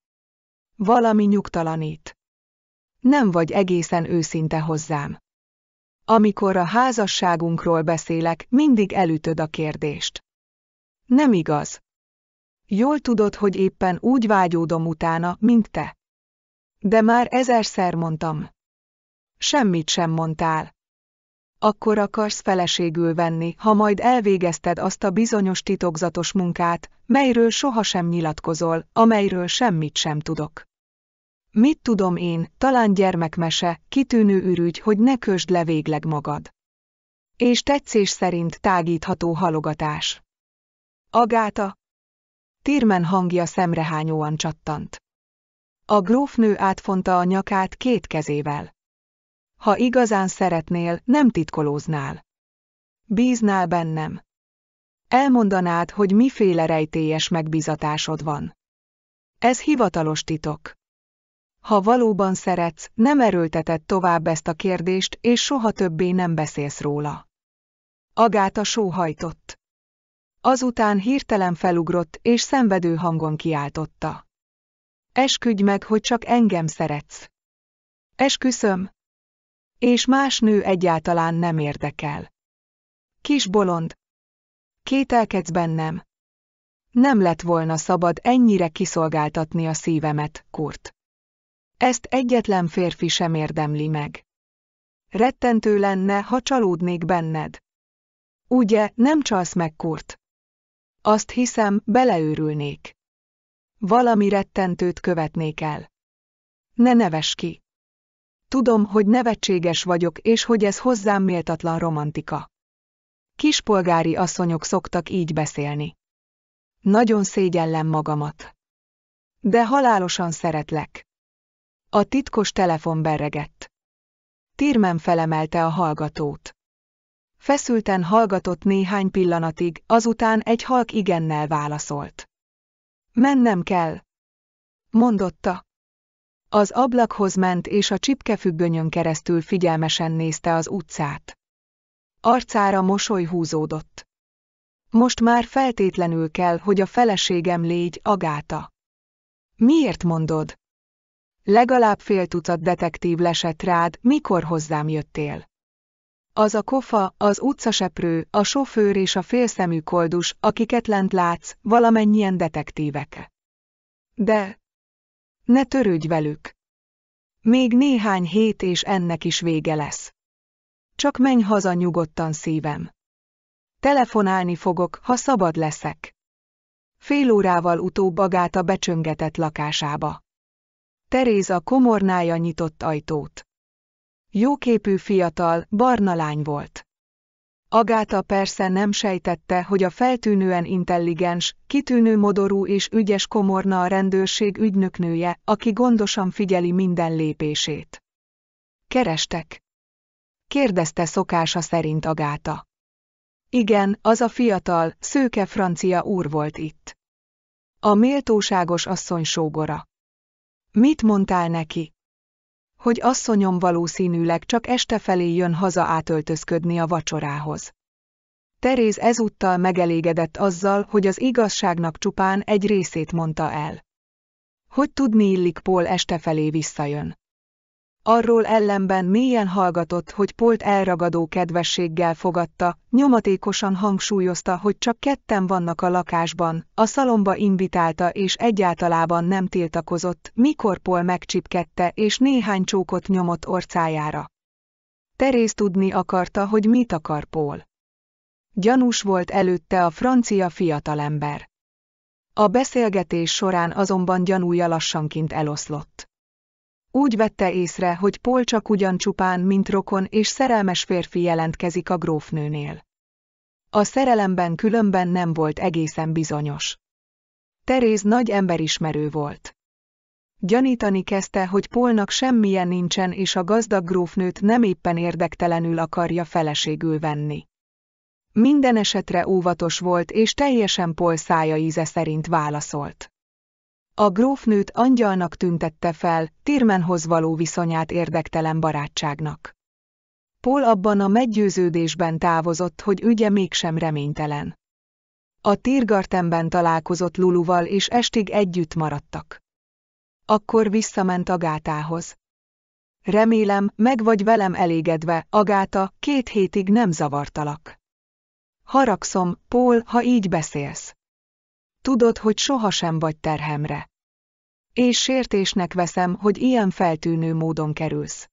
Valami nyugtalanít. Nem vagy egészen őszinte hozzám. Amikor a házasságunkról beszélek, mindig elütöd a kérdést. Nem igaz. Jól tudod, hogy éppen úgy vágyódom utána, mint te. De már ezerszer mondtam. Semmit sem mondtál. Akkor akarsz feleségül venni, ha majd elvégezted azt a bizonyos titokzatos munkát, melyről sohasem nyilatkozol, amelyről semmit sem tudok. Mit tudom én, talán gyermekmese, kitűnő ürügy, hogy ne kösd le végleg magad. És tetszés szerint tágítható halogatás. Agáta, Tirmen hangja szemrehányóan csattant. A grófnő átfonta a nyakát két kezével. Ha igazán szeretnél, nem titkolóznál. Bíznál bennem. Elmondanád, hogy miféle rejtélyes megbizatásod van. Ez hivatalos titok. Ha valóban szeretsz, nem erőlteted tovább ezt a kérdést, és soha többé nem beszélsz róla. Agáta sóhajtott. Azután hirtelen felugrott és szenvedő hangon kiáltotta. Esküdj meg, hogy csak engem szeretsz. Esküszöm. És más nő egyáltalán nem érdekel. Kis bolond. Kételkedsz bennem. Nem lett volna szabad ennyire kiszolgáltatni a szívemet, Kurt. Ezt egyetlen férfi sem érdemli meg. Rettentő lenne, ha csalódnék benned. Ugye, nem csalsz meg Kurt? Azt hiszem, beleőrülnék. Valami rettentőt követnék el. Ne neves ki. Tudom, hogy nevetséges vagyok, és hogy ez hozzám méltatlan romantika. Kispolgári asszonyok szoktak így beszélni. Nagyon szégyellem magamat. De halálosan szeretlek. A titkos telefon berregett. Tírmen felemelte a hallgatót. Feszülten hallgatott néhány pillanatig, azután egy halk igennel válaszolt. Mennem kell, mondotta. Az ablakhoz ment és a csipkefüggönyön keresztül figyelmesen nézte az utcát. Arcára mosoly húzódott. Most már feltétlenül kell, hogy a feleségem légy Agáta. Miért mondod? Legalább fél tucat detektív lesett rád, mikor hozzám jöttél. Az a kofa, az utcaseprő, a sofőr és a félszemű koldus, akiket lent látsz, valamennyien detektívek. De... Ne törődj velük. Még néhány hét és ennek is vége lesz. Csak menj haza nyugodtan szívem. Telefonálni fogok, ha szabad leszek. Fél órával utóbb a becsöngetett lakásába. Teréza komornája nyitott ajtót. Jóképű fiatal, barna lány volt. Agáta persze nem sejtette, hogy a feltűnően intelligens, kitűnő modorú és ügyes komorna a rendőrség ügynöknője, aki gondosan figyeli minden lépését. Kerestek? Kérdezte szokása szerint Agáta. Igen, az a fiatal, szőke francia úr volt itt. A méltóságos asszony sógora. Mit mondtál neki? hogy asszonyom valószínűleg csak este felé jön haza átöltözködni a vacsorához. Teréz ezúttal megelégedett azzal, hogy az igazságnak csupán egy részét mondta el. Hogy tudni illik Paul este felé visszajön. Arról ellenben mélyen hallgatott, hogy Polt elragadó kedvességgel fogadta, nyomatékosan hangsúlyozta, hogy csak ketten vannak a lakásban, a szalomba invitálta és egyáltalában nem tiltakozott, mikor Pol megcsipkedte és néhány csókot nyomott orcájára. Terész tudni akarta, hogy mit akar Pol. Gyanús volt előtte a francia fiatalember. A beszélgetés során azonban gyanúja lassanként eloszlott. Úgy vette észre, hogy Paul csak ugyan csupán, mint rokon és szerelmes férfi jelentkezik a grófnőnél. A szerelemben különben nem volt egészen bizonyos. Teréz nagy emberismerő volt. Gyanítani kezdte, hogy Polnak semmilyen nincsen és a gazdag grófnőt nem éppen érdektelenül akarja feleségül venni. Minden esetre óvatos volt és teljesen Pol szája íze szerint válaszolt. A grófnőt angyalnak tüntette fel, Tirmenhoz való viszonyát érdektelen barátságnak. Paul abban a meggyőződésben távozott, hogy ügye mégsem reménytelen. A Tirgartenben találkozott Luluval és estig együtt maradtak. Akkor visszament Agátához. Remélem, meg vagy velem elégedve, Agáta, két hétig nem zavartalak. Haragszom, Paul, ha így beszélsz. Tudod, hogy sohasem vagy terhemre. És sértésnek veszem, hogy ilyen feltűnő módon kerülsz.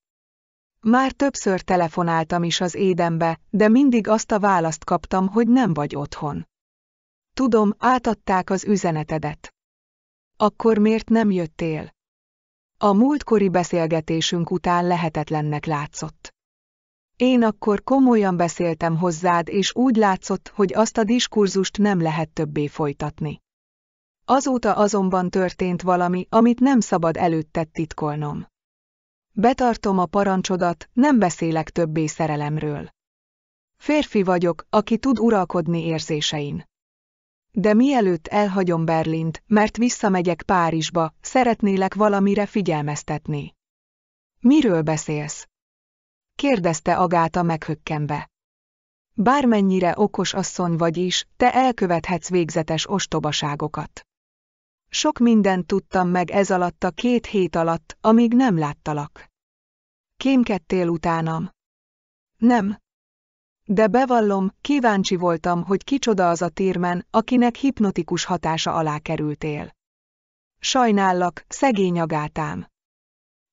Már többször telefonáltam is az édembe, de mindig azt a választ kaptam, hogy nem vagy otthon. Tudom, átadták az üzenetedet. Akkor miért nem jöttél? A múltkori beszélgetésünk után lehetetlennek látszott. Én akkor komolyan beszéltem hozzád, és úgy látszott, hogy azt a diskurzust nem lehet többé folytatni. Azóta azonban történt valami, amit nem szabad előtted titkolnom. Betartom a parancsodat, nem beszélek többé szerelemről. Férfi vagyok, aki tud uralkodni érzésein. De mielőtt elhagyom Berlint, mert visszamegyek Párizsba, szeretnélek valamire figyelmeztetni. Miről beszélsz? kérdezte Agáta meghökkenve. Bármennyire okos asszony vagy is, te elkövethetsz végzetes ostobaságokat. Sok mindent tudtam meg ez alatt a két hét alatt, amíg nem láttalak. Kémkedtél utánam? Nem. De bevallom, kíváncsi voltam, hogy kicsoda az a térmen, akinek hipnotikus hatása alá kerültél. Sajnállak, szegény agátám.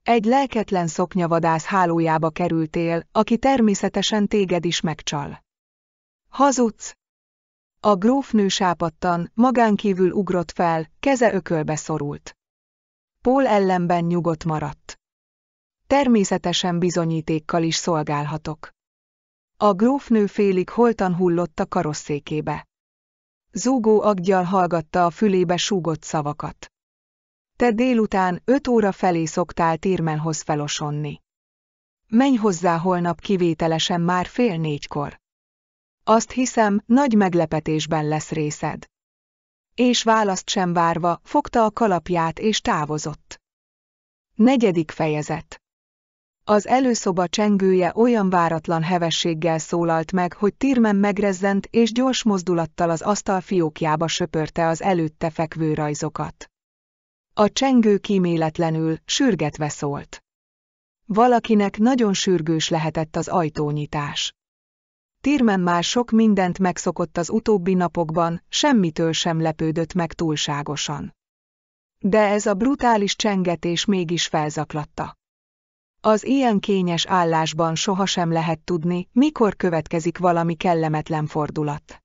Egy lelketlen szoknyavadász hálójába kerültél, aki természetesen téged is megcsal. Hazudsz! A grófnő sápadtan, magánkívül ugrott fel, keze ökölbe szorult. Pól ellenben nyugodt maradt. Természetesen bizonyítékkal is szolgálhatok. A grófnő félig holtan hullott a karosszékébe. Zúgó aggyal hallgatta a fülébe súgott szavakat. Te délután öt óra felé szoktál Tirmenhoz felosonni. Menj hozzá holnap kivételesen már fél négykor. Azt hiszem, nagy meglepetésben lesz részed. És választ sem várva, fogta a kalapját és távozott. Negyedik fejezet Az előszoba csengője olyan váratlan hevességgel szólalt meg, hogy Tirmen megrezzent és gyors mozdulattal az asztal fiókjába söpörte az előtte fekvő rajzokat. A csengő kíméletlenül, sürgetve szólt. Valakinek nagyon sürgős lehetett az ajtónyitás. Tirmen már sok mindent megszokott az utóbbi napokban, semmitől sem lepődött meg túlságosan. De ez a brutális csengetés mégis felzaklatta. Az ilyen kényes állásban sohasem lehet tudni, mikor következik valami kellemetlen fordulat.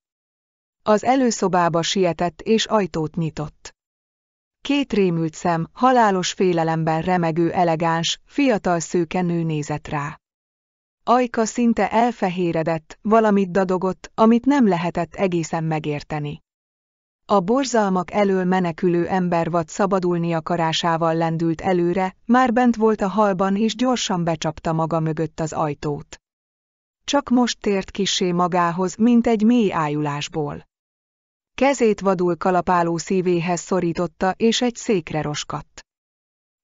Az előszobába sietett és ajtót nyitott. Két rémült szem, halálos félelemben remegő elegáns, fiatal szőke nő nézett rá. Ajka szinte elfehéredett, valamit dadogott, amit nem lehetett egészen megérteni. A borzalmak elől menekülő ember vad szabadulni akarásával lendült előre, már bent volt a halban és gyorsan becsapta maga mögött az ajtót. Csak most tért kisé magához, mint egy mély ájulásból. Kezét vadul kalapáló szívéhez szorította, és egy székre roskadt.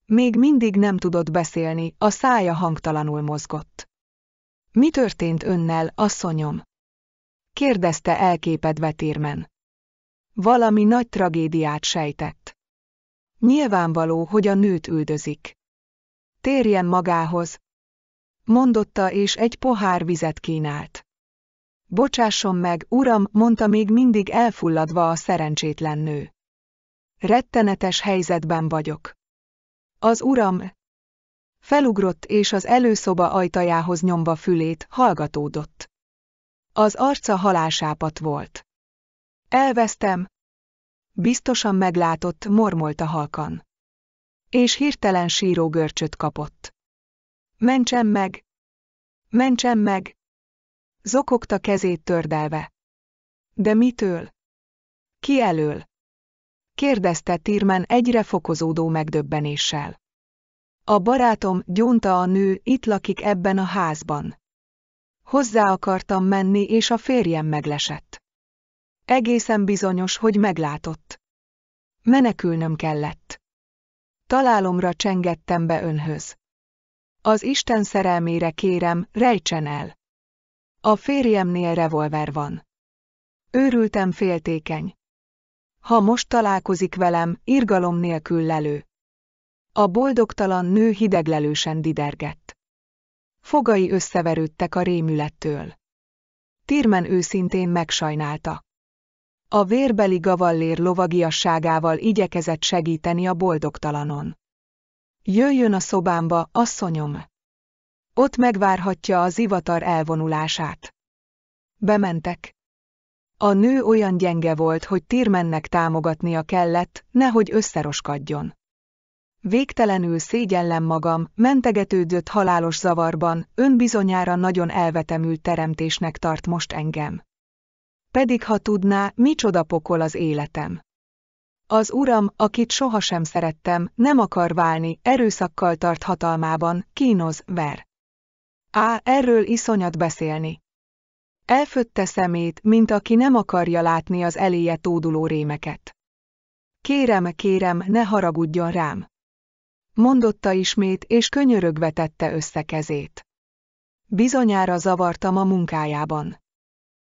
Még mindig nem tudott beszélni, a szája hangtalanul mozgott. Mi történt önnel, asszonyom? kérdezte elképedve Tírmen. Valami nagy tragédiát sejtett. Nyilvánvaló, hogy a nőt üldözik. Térjen magához, mondotta és egy pohár vizet kínált. Bocsásson meg, uram, mondta még mindig elfulladva a szerencsétlen nő. Rettenetes helyzetben vagyok. Az uram felugrott és az előszoba ajtajához nyomva fülét hallgatódott. Az arca halásápat volt. Elvesztem. Biztosan meglátott, mormolta halkan. És hirtelen síró görcsöt kapott. Mentsen meg! Mentsen meg! Zokogta kezét tördelve. De mitől? Ki elől? kérdezte Tirmen egyre fokozódó megdöbbenéssel. A barátom, gyónta a nő, itt lakik ebben a házban. Hozzá akartam menni, és a férjem meglesett. Egészen bizonyos, hogy meglátott. Menekülnöm kellett. Találomra csengettem be önhöz. Az Isten szerelmére kérem, rejtsen el. A férjemnél revolver van. Őrültem féltékeny. Ha most találkozik velem, irgalom nélkül lelő. A boldogtalan nő hideglelősen didergett. Fogai összeverődtek a rémülettől. Tirmen őszintén megsajnálta. A vérbeli gavallér lovagiasságával igyekezett segíteni a boldogtalanon. Jöjjön a szobámba, asszonyom! Ott megvárhatja az ivatar elvonulását. Bementek. A nő olyan gyenge volt, hogy Tirmennek támogatnia kellett, nehogy összeroskadjon. Végtelenül szégyellem magam, mentegetődött halálos zavarban, önbizonyára nagyon elvetemült teremtésnek tart most engem. Pedig ha tudná, micsoda pokol az életem. Az uram, akit sohasem szerettem, nem akar válni, erőszakkal tart hatalmában, kínoz, ver. Á, erről iszonyat beszélni. Elfötte szemét, mint aki nem akarja látni az eléje tóduló rémeket. Kérem, kérem, ne haragudjon rám. Mondotta ismét, és könyörögve tette össze kezét. Bizonyára zavartam a munkájában.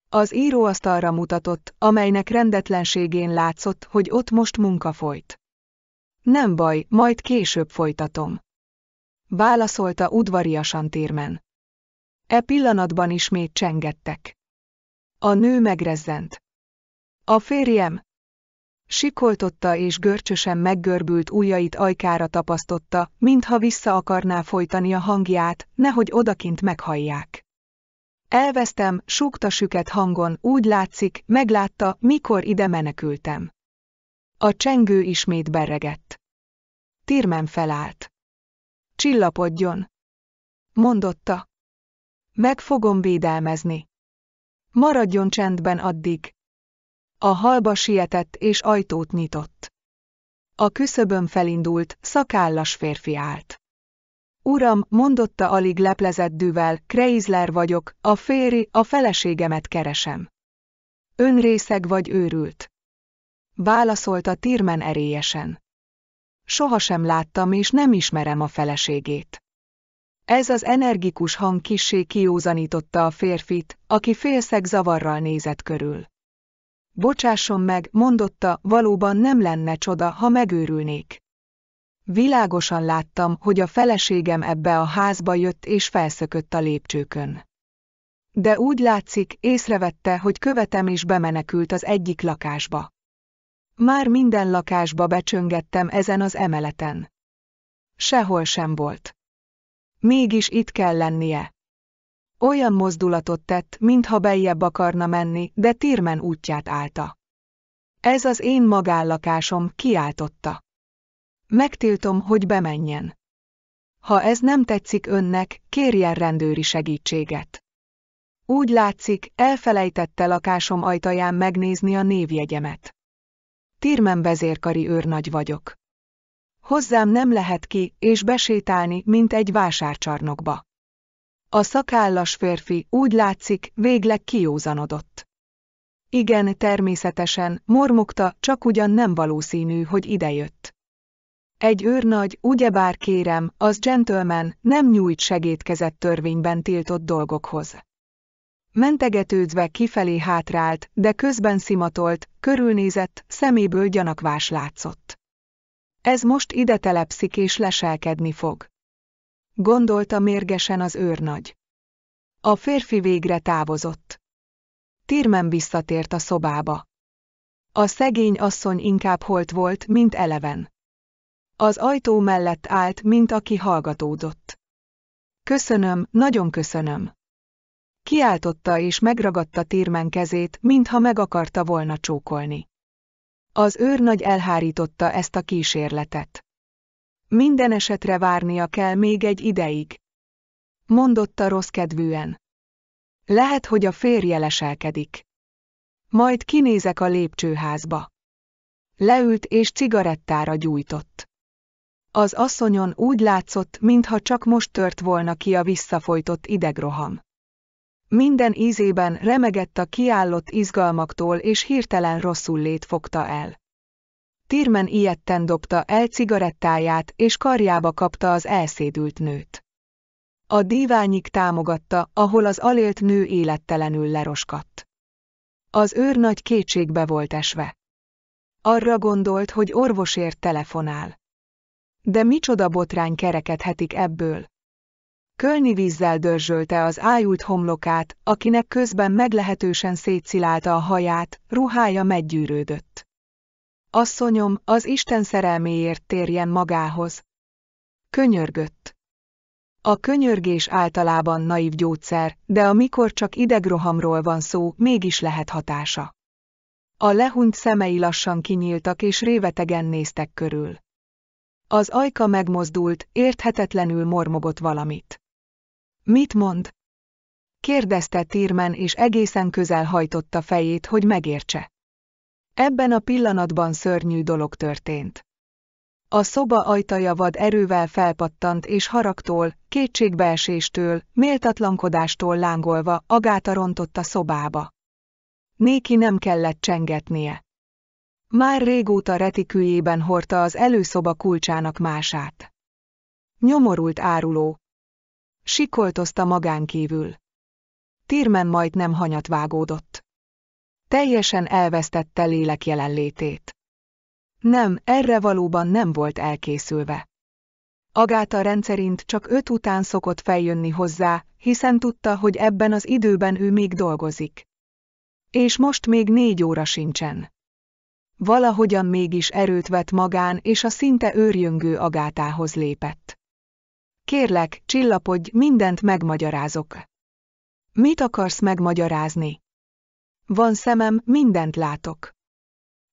Az íróasztalra mutatott, amelynek rendetlenségén látszott, hogy ott most munka folyt. Nem baj, majd később folytatom. Válaszolta udvariasan térmen. E pillanatban ismét csengettek. A nő megrezzent. A férjem! Sikoltotta és görcsösen meggörbült ujjait ajkára tapasztotta, mintha vissza akarná folytani a hangját, nehogy odakint meghallják. Elvesztem, súgta süket hangon, úgy látszik, meglátta, mikor ide menekültem. A csengő ismét beregett. Tirmen felállt. Csillapodjon! Mondotta. Meg fogom védelmezni. Maradjon csendben addig. A halba sietett és ajtót nyitott. A küszöbön felindult, szakállas férfi állt. Uram, mondotta alig leplezett dűvel, Kreizler vagyok, a féri, a feleségemet keresem. Ön részeg vagy őrült? Válaszolta Tirmen erélyesen. Sohasem láttam és nem ismerem a feleségét. Ez az energikus hang kissé kiózanította a férfit, aki félszeg zavarral nézett körül. Bocsásson meg, mondotta, valóban nem lenne csoda, ha megőrülnék. Világosan láttam, hogy a feleségem ebbe a házba jött és felszökött a lépcsőkön. De úgy látszik, észrevette, hogy követem is bemenekült az egyik lakásba. Már minden lakásba becsöngettem ezen az emeleten. Sehol sem volt. Mégis itt kell lennie. Olyan mozdulatot tett, mintha beljebb akarna menni, de Tirmen útját állta. Ez az én magállakásom, kiáltotta. Megtiltom, hogy bemenjen. Ha ez nem tetszik önnek, kérjen rendőri segítséget. Úgy látszik, elfelejtette lakásom ajtaján megnézni a névjegyemet. Tirmen vezérkari őrnagy vagyok. Hozzám nem lehet ki és besétálni, mint egy vásárcsarnokba. A szakállas férfi úgy látszik, végleg kiózanodott. Igen, természetesen, mormogta, csak ugyan nem valószínű, hogy idejött. Egy őrnagy, ugyebár kérem, az gentleman nem nyújt segédkezett törvényben tiltott dolgokhoz. Mentegetődve kifelé hátrált, de közben szimatolt, körülnézett, szeméből gyanakvás látszott. Ez most ide telepszik és leselkedni fog. Gondolta mérgesen az őrnagy. A férfi végre távozott. Tirmen visszatért a szobába. A szegény asszony inkább holt volt, mint eleven. Az ajtó mellett állt, mint aki hallgatódott. Köszönöm, nagyon köszönöm. Kiáltotta és megragadta Tirmen kezét, mintha meg akarta volna csókolni. Az őrnagy elhárította ezt a kísérletet. Minden esetre várnia kell még egy ideig. Mondotta kedvűen. Lehet, hogy a férje leselkedik. Majd kinézek a lépcsőházba. Leült és cigarettára gyújtott. Az asszonyon úgy látszott, mintha csak most tört volna ki a visszafolytott idegroham. Minden ízében remegett a kiállott izgalmaktól és hirtelen rosszul lét fogta el. Tirmen ilyetten dobta el cigarettáját és karjába kapta az elszédült nőt. A díványig támogatta, ahol az alélt nő élettelenül leroskadt. Az őr nagy kétségbe volt esve. Arra gondolt, hogy orvosért telefonál. De micsoda botrány kerekedhetik ebből? kölni vízzel dörzsölte az ájult homlokát, akinek közben meglehetősen szétszilálta a haját, ruhája meggyűrődött. Asszonyom, az Isten szerelméért térjen magához. Könyörgött. A könyörgés általában naív gyógyszer, de amikor csak idegrohamról van szó, mégis lehet hatása. A lehunyt szemei lassan kinyíltak és révetegen néztek körül. Az ajka megmozdult, érthetetlenül mormogott valamit. Mit mond? kérdezte Tírmen és egészen közel hajtotta fejét, hogy megértse. Ebben a pillanatban szörnyű dolog történt. A szoba ajtaja vad erővel felpattant és haragtól, kétségbeeséstől, méltatlankodástól lángolva Agáta rontott a szobába. Néki nem kellett csengetnie. Már régóta retiküljében hordta az előszoba kulcsának mását. Nyomorult áruló, Sikoltozta magán kívül. majdnem hanyat vágódott. Teljesen elvesztette lélek jelenlétét. Nem, erre valóban nem volt elkészülve. Agáta rendszerint csak öt után szokott feljönni hozzá, hiszen tudta, hogy ebben az időben ő még dolgozik. És most még négy óra sincsen. Valahogyan mégis erőt vett magán, és a szinte őrjöngő agátához lépett. Kérlek, csillapodj, mindent megmagyarázok. Mit akarsz megmagyarázni? Van szemem, mindent látok.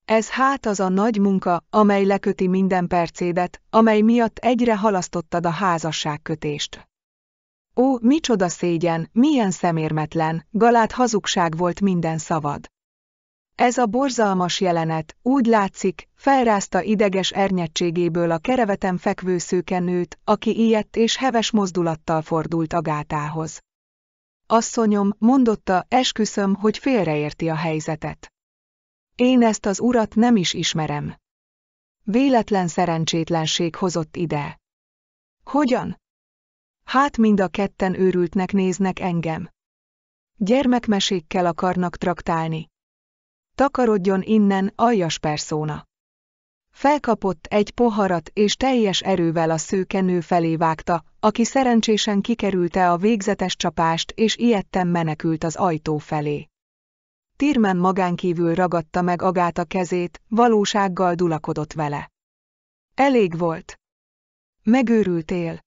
Ez hát az a nagy munka, amely leköti minden percédet, amely miatt egyre halasztottad a házasságkötést. Ó, micsoda szégyen, milyen szemérmetlen, galát hazugság volt minden szavad. Ez a borzalmas jelenet, úgy látszik, felrázta ideges ernyettségéből a kereveten fekvő szőkenőt, aki ilyett és heves mozdulattal fordult Agátához. Asszonyom, mondotta, esküszöm, hogy félreérti a helyzetet. Én ezt az urat nem is ismerem. Véletlen szerencsétlenség hozott ide. Hogyan? Hát mind a ketten őrültnek néznek engem. Gyermekmesékkel akarnak traktálni takarodjon innen, aljas perszóna. Felkapott egy poharat és teljes erővel a szőkenő felé vágta, aki szerencsésen kikerülte a végzetes csapást és ilyetten menekült az ajtó felé. Tirmen magánkívül ragadta meg Agát a kezét, valósággal dulakodott vele. Elég volt. Megőrültél.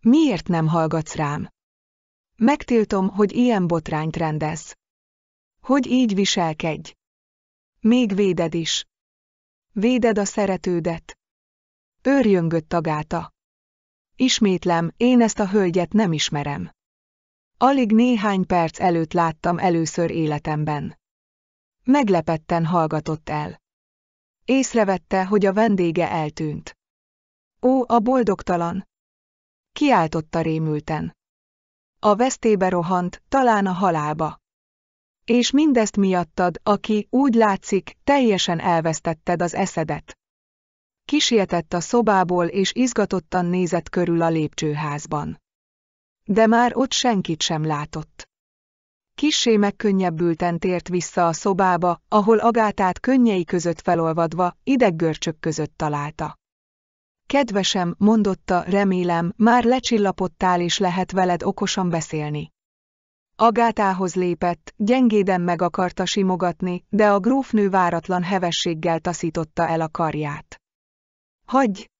Miért nem hallgatsz rám? Megtiltom, hogy ilyen botrányt rendez. Hogy így viselkedj? Még véded is. Véded a szeretődet. Őrjöngött tagáta. Ismétlem, én ezt a hölgyet nem ismerem. Alig néhány perc előtt láttam először életemben. Meglepetten hallgatott el. Észrevette, hogy a vendége eltűnt. Ó, a boldogtalan! Kiáltotta rémülten. A vesztébe rohant, talán a halálba és mindezt miattad, aki, úgy látszik, teljesen elvesztetted az eszedet. Kisietett a szobából és izgatottan nézett körül a lépcsőházban. De már ott senkit sem látott. Kissé megkönnyebbülten tért vissza a szobába, ahol Agátát könnyei között felolvadva, ideggörcsök között találta. Kedvesem, mondotta, remélem, már lecsillapodtál és lehet veled okosan beszélni. Agátához lépett, gyengéden meg akarta simogatni, de a grófnő váratlan hevességgel taszította el a karját. Hagy!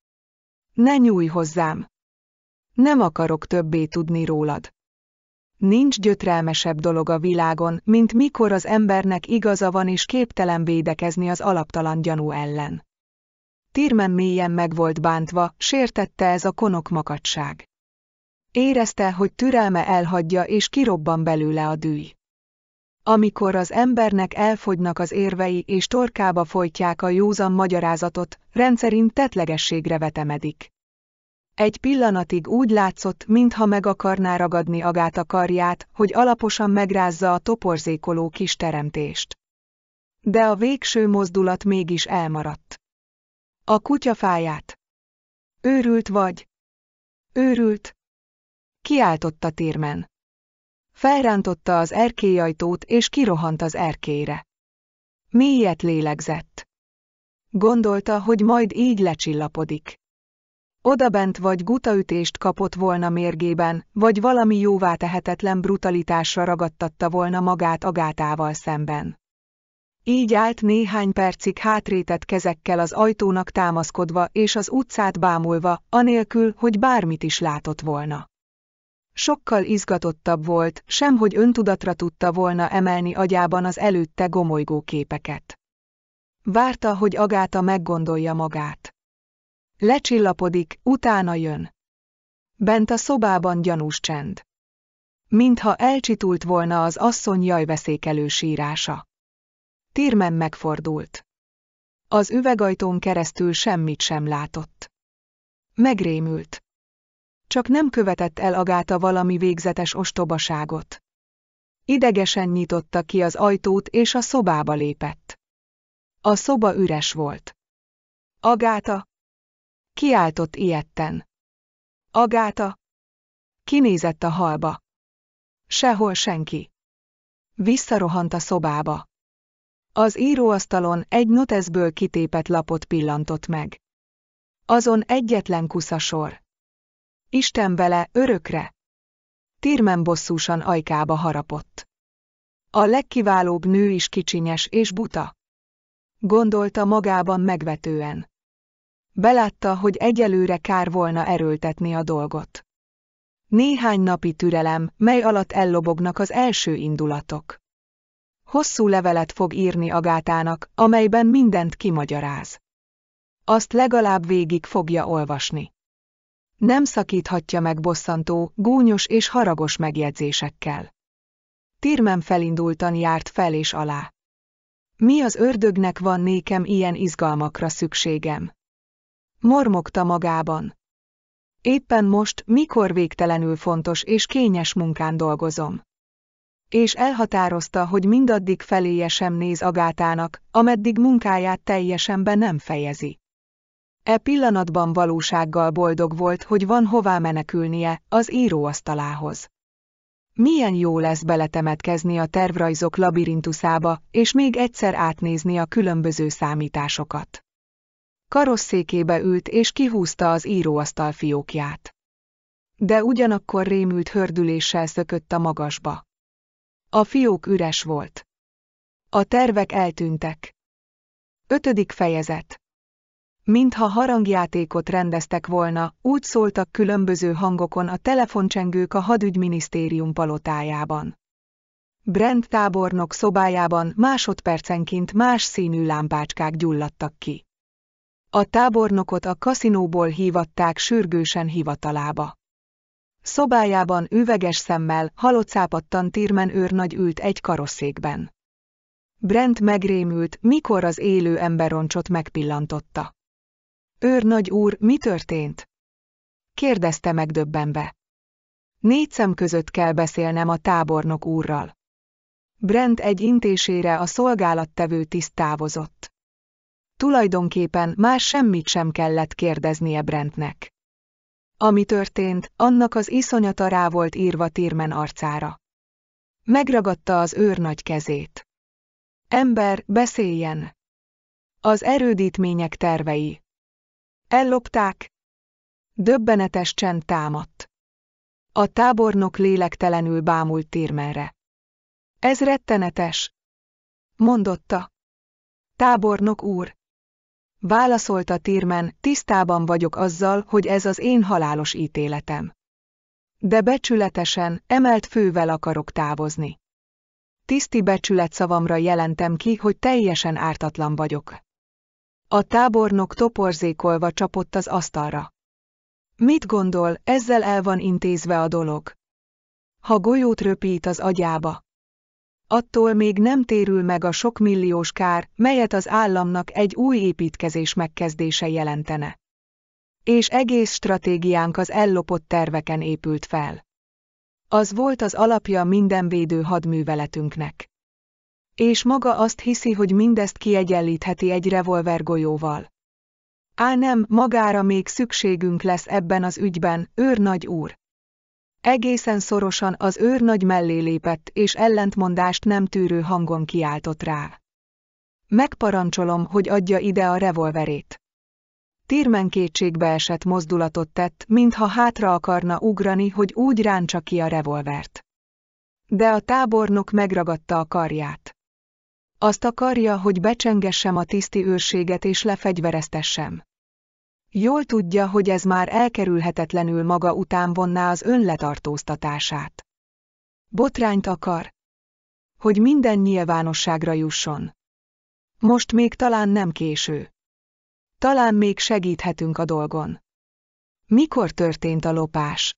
Ne nyúj hozzám! Nem akarok többé tudni rólad. Nincs gyötrelmesebb dolog a világon, mint mikor az embernek igaza van és képtelen védekezni az alaptalan gyanú ellen. Tirmen mélyen meg volt bántva, sértette ez a konok makadság. Érezte, hogy türelme elhagyja és kirobban belőle a dűj. Amikor az embernek elfogynak az érvei és torkába folytják a józan magyarázatot, rendszerint tetlegességre vetemedik. Egy pillanatig úgy látszott, mintha meg akarná ragadni agát a karját, hogy alaposan megrázza a toporzékoló kis teremtést. De a végső mozdulat mégis elmaradt. A kutya fáját. Őrült vagy? Őrült, kiáltott a térmen. Felrántotta az erkélyajtót és kirohant az erkére. Mélyet lélegzett. Gondolta, hogy majd így lecsillapodik. Odabent vagy gutaütést kapott volna mérgében, vagy valami jóvá tehetetlen brutalitásra ragadtatta volna magát Agátával szemben. Így állt néhány percig hátrétett kezekkel az ajtónak támaszkodva és az utcát bámulva, anélkül, hogy bármit is látott volna. Sokkal izgatottabb volt, hogy öntudatra tudta volna emelni agyában az előtte gomolygó képeket. Várta, hogy Agáta meggondolja magát. Lecsillapodik, utána jön. Bent a szobában gyanús csend. Mintha elcsitult volna az asszony jajveszékelő sírása. Tírmen megfordult. Az üvegajtón keresztül semmit sem látott. Megrémült. Csak nem követett el Agáta valami végzetes ostobaságot. Idegesen nyitotta ki az ajtót és a szobába lépett. A szoba üres volt. Agáta! Kiáltott ilyetten. Agáta! Kinézett a halba. Sehol senki. Visszarohant a szobába. Az íróasztalon egy noteszből kitépett lapot pillantott meg. Azon egyetlen kuszasor. Isten vele, örökre! Tirmen bosszúsan ajkába harapott. A legkiválóbb nő is kicsinyes és buta. Gondolta magában megvetően. Belátta, hogy egyelőre kár volna erőltetni a dolgot. Néhány napi türelem, mely alatt ellobognak az első indulatok. Hosszú levelet fog írni Agátának, amelyben mindent kimagyaráz. Azt legalább végig fogja olvasni nem szakíthatja meg bosszantó, gúnyos és haragos megjegyzésekkel. Tírmem felindultan járt fel és alá. Mi az ördögnek van nékem ilyen izgalmakra szükségem? Mormogta magában. Éppen most, mikor végtelenül fontos és kényes munkán dolgozom. És elhatározta, hogy mindaddig feléje sem néz Agátának, ameddig munkáját teljesen be nem fejezi. E pillanatban valósággal boldog volt, hogy van hová menekülnie, az íróasztalához. Milyen jó lesz beletemetkezni a tervrajzok labirintuszába, és még egyszer átnézni a különböző számításokat. Karosszékébe ült és kihúzta az íróasztal fiókját. De ugyanakkor rémült hördüléssel szökött a magasba. A fiók üres volt. A tervek eltűntek. Ötödik fejezet Mintha harangjátékot rendeztek volna, úgy szóltak különböző hangokon a telefoncsengők a hadügyminisztérium palotájában. Brent tábornok szobájában másodpercenként más színű lámpácskák gyulladtak ki. A tábornokot a kaszinóból hívatták sürgősen hivatalába. Szobájában üveges szemmel, szápadtan tírmen őrnagy ült egy karosszékben. Brent megrémült, mikor az élő emberoncsot megpillantotta. Őrnagy úr, mi történt? Kérdezte megdöbbenve. Négy szem között kell beszélnem a tábornok úrral. Brent egy intésére a szolgálattevő tiszt távozott. Tulajdonképpen már semmit sem kellett kérdeznie Brentnek. Ami történt, annak az iszonyata rá volt írva Tirmen arcára. Megragadta az őrnagy kezét. Ember, beszéljen! Az erődítmények tervei, Ellopták. Döbbenetes csend támadt. A tábornok lélektelenül bámult Tirmenre. Ez rettenetes. Mondotta. Tábornok úr. Válaszolta Tirmen, tisztában vagyok azzal, hogy ez az én halálos ítéletem. De becsületesen, emelt fővel akarok távozni. Tiszti becsület szavamra jelentem ki, hogy teljesen ártatlan vagyok. A tábornok toporzékolva csapott az asztalra. Mit gondol, ezzel el van intézve a dolog? Ha golyót röpít az agyába. Attól még nem térül meg a sokmilliós kár, melyet az államnak egy új építkezés megkezdése jelentene. És egész stratégiánk az ellopott terveken épült fel. Az volt az alapja minden védő hadműveletünknek. És maga azt hiszi, hogy mindezt kiegyenlítheti egy revolvergolyóval. Á nem, magára még szükségünk lesz ebben az ügyben, őrnagy úr. Egészen szorosan az őrnagy mellé lépett, és ellentmondást nem tűrő hangon kiáltott rá. Megparancsolom, hogy adja ide a revolverét. Tírmen kétségbe esett mozdulatot tett, mintha hátra akarna ugrani, hogy úgy ráncsa ki a revolvert. De a tábornok megragadta a karját. Azt akarja, hogy becsengessem a tiszti őrséget és lefegyvereztessem. Jól tudja, hogy ez már elkerülhetetlenül maga után vonná az önletartóztatását. Botrányt akar. Hogy minden nyilvánosságra jusson. Most még talán nem késő. Talán még segíthetünk a dolgon. Mikor történt a lopás?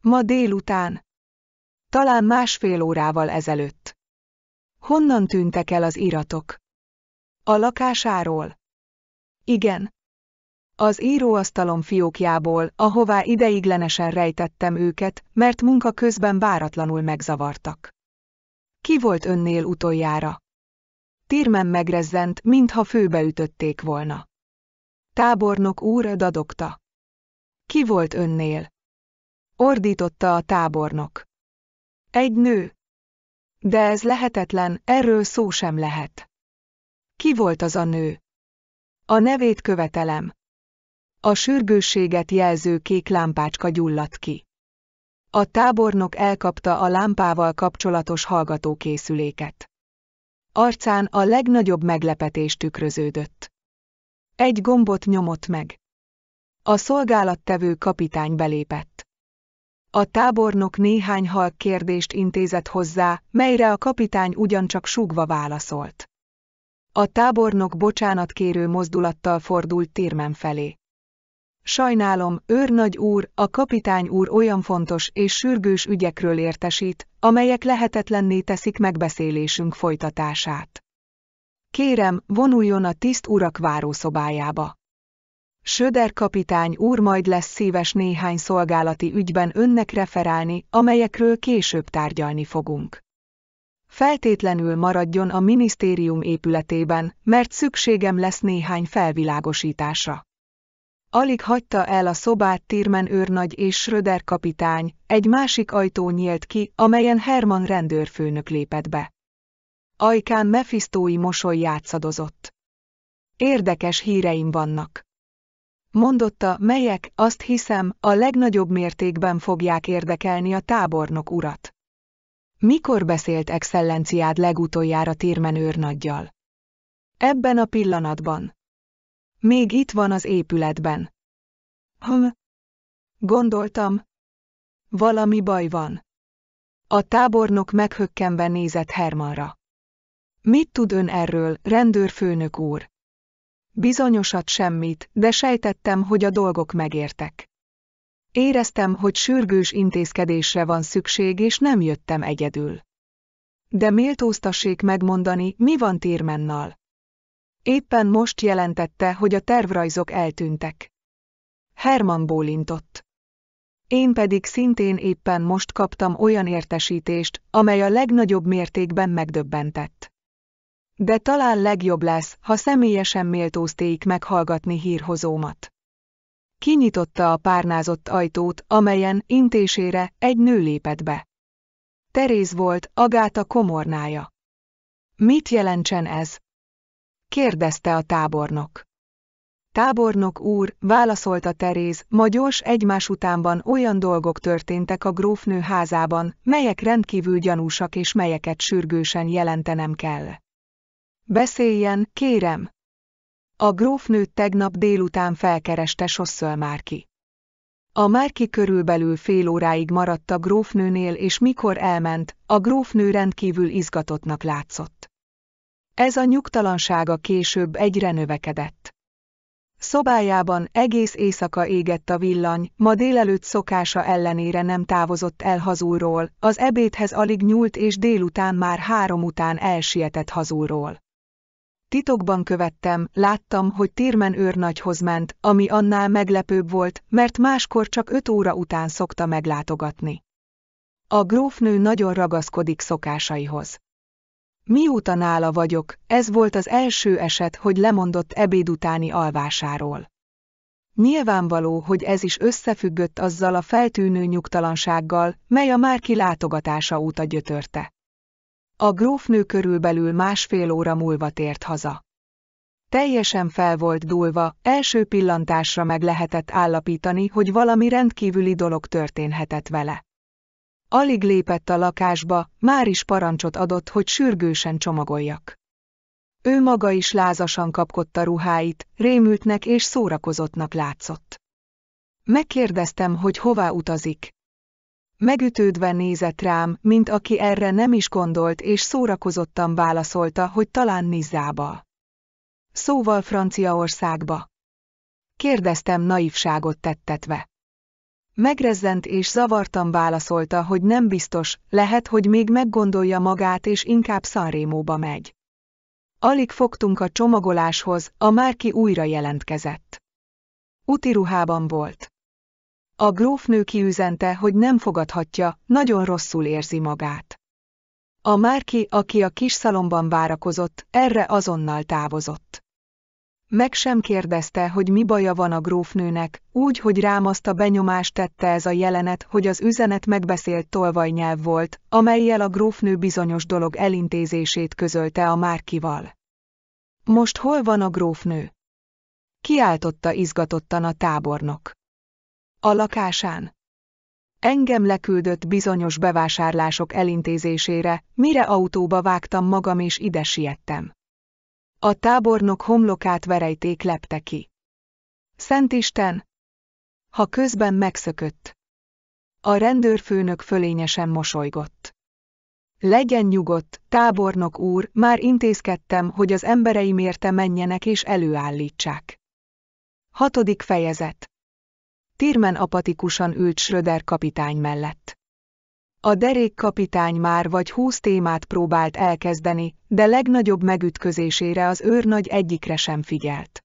Ma délután. Talán másfél órával ezelőtt. Honnan tűntek el az iratok? A lakásáról? Igen. Az íróasztalom fiókjából, ahová ideiglenesen rejtettem őket, mert munka közben váratlanul megzavartak. Ki volt önnél utoljára? Tírmen megrezzent, mintha főbeütötték volna. Tábornok úr dadogta. Ki volt önnél? Ordította a tábornok. Egy nő. De ez lehetetlen, erről szó sem lehet. Ki volt az a nő? A nevét követelem. A sürgősséget jelző kék lámpácska gyulladt ki. A tábornok elkapta a lámpával kapcsolatos hallgatókészüléket. Arcán a legnagyobb meglepetés tükröződött. Egy gombot nyomott meg. A szolgálattevő kapitány belépett. A tábornok néhány halk kérdést intézett hozzá, melyre a kapitány ugyancsak súgva válaszolt. A tábornok bocsánatkérő mozdulattal fordult térmen felé. Sajnálom, őrnagy úr, a kapitány úr olyan fontos és sürgős ügyekről értesít, amelyek lehetetlenné teszik megbeszélésünk folytatását. Kérem, vonuljon a tiszt urak várószobájába. Söder kapitány úr majd lesz szíves néhány szolgálati ügyben önnek referálni, amelyekről később tárgyalni fogunk. Feltétlenül maradjon a minisztérium épületében, mert szükségem lesz néhány felvilágosításra. Alig hagyta el a szobát Tirmen őrnagy és Schröder kapitány, egy másik ajtó nyílt ki, amelyen Herman rendőrfőnök lépett be. Ajkán mefisztói mosoly játszadozott. Érdekes híreim vannak mondotta, melyek, azt hiszem, a legnagyobb mértékben fogják érdekelni a tábornok urat. Mikor beszélt excellenciád legutoljára őrnaggyal? Ebben a pillanatban. Még itt van az épületben. Hm. Gondoltam. Valami baj van. A tábornok meghökkenve nézett Hermanra. Mit tud ön erről, rendőrfőnök úr? Bizonyosat semmit, de sejtettem, hogy a dolgok megértek. Éreztem, hogy sürgős intézkedésre van szükség, és nem jöttem egyedül. De méltóztassék megmondani, mi van Tírmennal. Éppen most jelentette, hogy a tervrajzok eltűntek. Herman bólintott. Én pedig szintén éppen most kaptam olyan értesítést, amely a legnagyobb mértékben megdöbbentett. De talán legjobb lesz, ha személyesen méltóztéik meghallgatni hírhozómat. Kinyitotta a párnázott ajtót, amelyen, intésére, egy nő lépett be. Teréz volt, Agáta komornája. Mit jelentsen ez? kérdezte a tábornok. Tábornok úr, válaszolta Teréz, ma gyors egymás utánban olyan dolgok történtek a grófnő házában, melyek rendkívül gyanúsak és melyeket sürgősen jelentenem kell. Beszéljen, kérem! A grófnő tegnap délután felkereste Sosszöl Márki. A Márki körülbelül fél óráig maradt a grófnőnél, és mikor elment, a grófnő rendkívül izgatottnak látszott. Ez a nyugtalansága később egyre növekedett. Szobájában egész éjszaka égett a villany, ma délelőtt szokása ellenére nem távozott el hazúról, az ebédhez alig nyúlt és délután már három után elsietett hazúról. Titokban követtem, láttam, hogy Térmen őrnagyhoz ment, ami annál meglepőbb volt, mert máskor csak öt óra után szokta meglátogatni. A grófnő nagyon ragaszkodik szokásaihoz. Mióta nála vagyok, ez volt az első eset, hogy lemondott ebéd utáni alvásáról. Nyilvánvaló, hogy ez is összefüggött azzal a feltűnő nyugtalansággal, mely a már kilátogatása óta gyötörte. A grófnő körülbelül másfél óra múlva tért haza. Teljesen fel volt dúlva, első pillantásra meg lehetett állapítani, hogy valami rendkívüli dolog történhetett vele. Alig lépett a lakásba, már is parancsot adott, hogy sürgősen csomagoljak. Ő maga is lázasan kapkodta ruháit, rémültnek és szórakozottnak látszott. Megkérdeztem, hogy hová utazik, Megütődve nézett rám, mint aki erre nem is gondolt és szórakozottan válaszolta, hogy talán Nizzába. Szóval Franciaországba. Kérdeztem naivságot tettetve. Megrezzent és zavartan válaszolta, hogy nem biztos, lehet, hogy még meggondolja magát és inkább Szanrémóba megy. Alig fogtunk a csomagoláshoz, a Márki újra jelentkezett. Utiruhában volt. A grófnő kiüzente, hogy nem fogadhatja, nagyon rosszul érzi magát. A Márki, aki a kis szalomban várakozott, erre azonnal távozott. Meg sem kérdezte, hogy mi baja van a grófnőnek, úgy, hogy rám azt a benyomást tette ez a jelenet, hogy az üzenet megbeszélt tolvajnyelv volt, amelyel a grófnő bizonyos dolog elintézését közölte a Márkival. Most hol van a grófnő? Kiáltotta izgatottan a tábornok. A lakásán. Engem leküldött bizonyos bevásárlások elintézésére, mire autóba vágtam magam és ide siettem. A tábornok homlokát verejték lepte ki. Szent Isten! Ha közben megszökött. A rendőrfőnök fölényesen mosolygott. Legyen nyugodt, tábornok úr, már intézkedtem, hogy az embereim érte menjenek és előállítsák. Hatodik fejezet Tirmen apatikusan ült Schröder kapitány mellett. A derék kapitány már vagy húsz témát próbált elkezdeni, de legnagyobb megütközésére az őrnagy egyikre sem figyelt.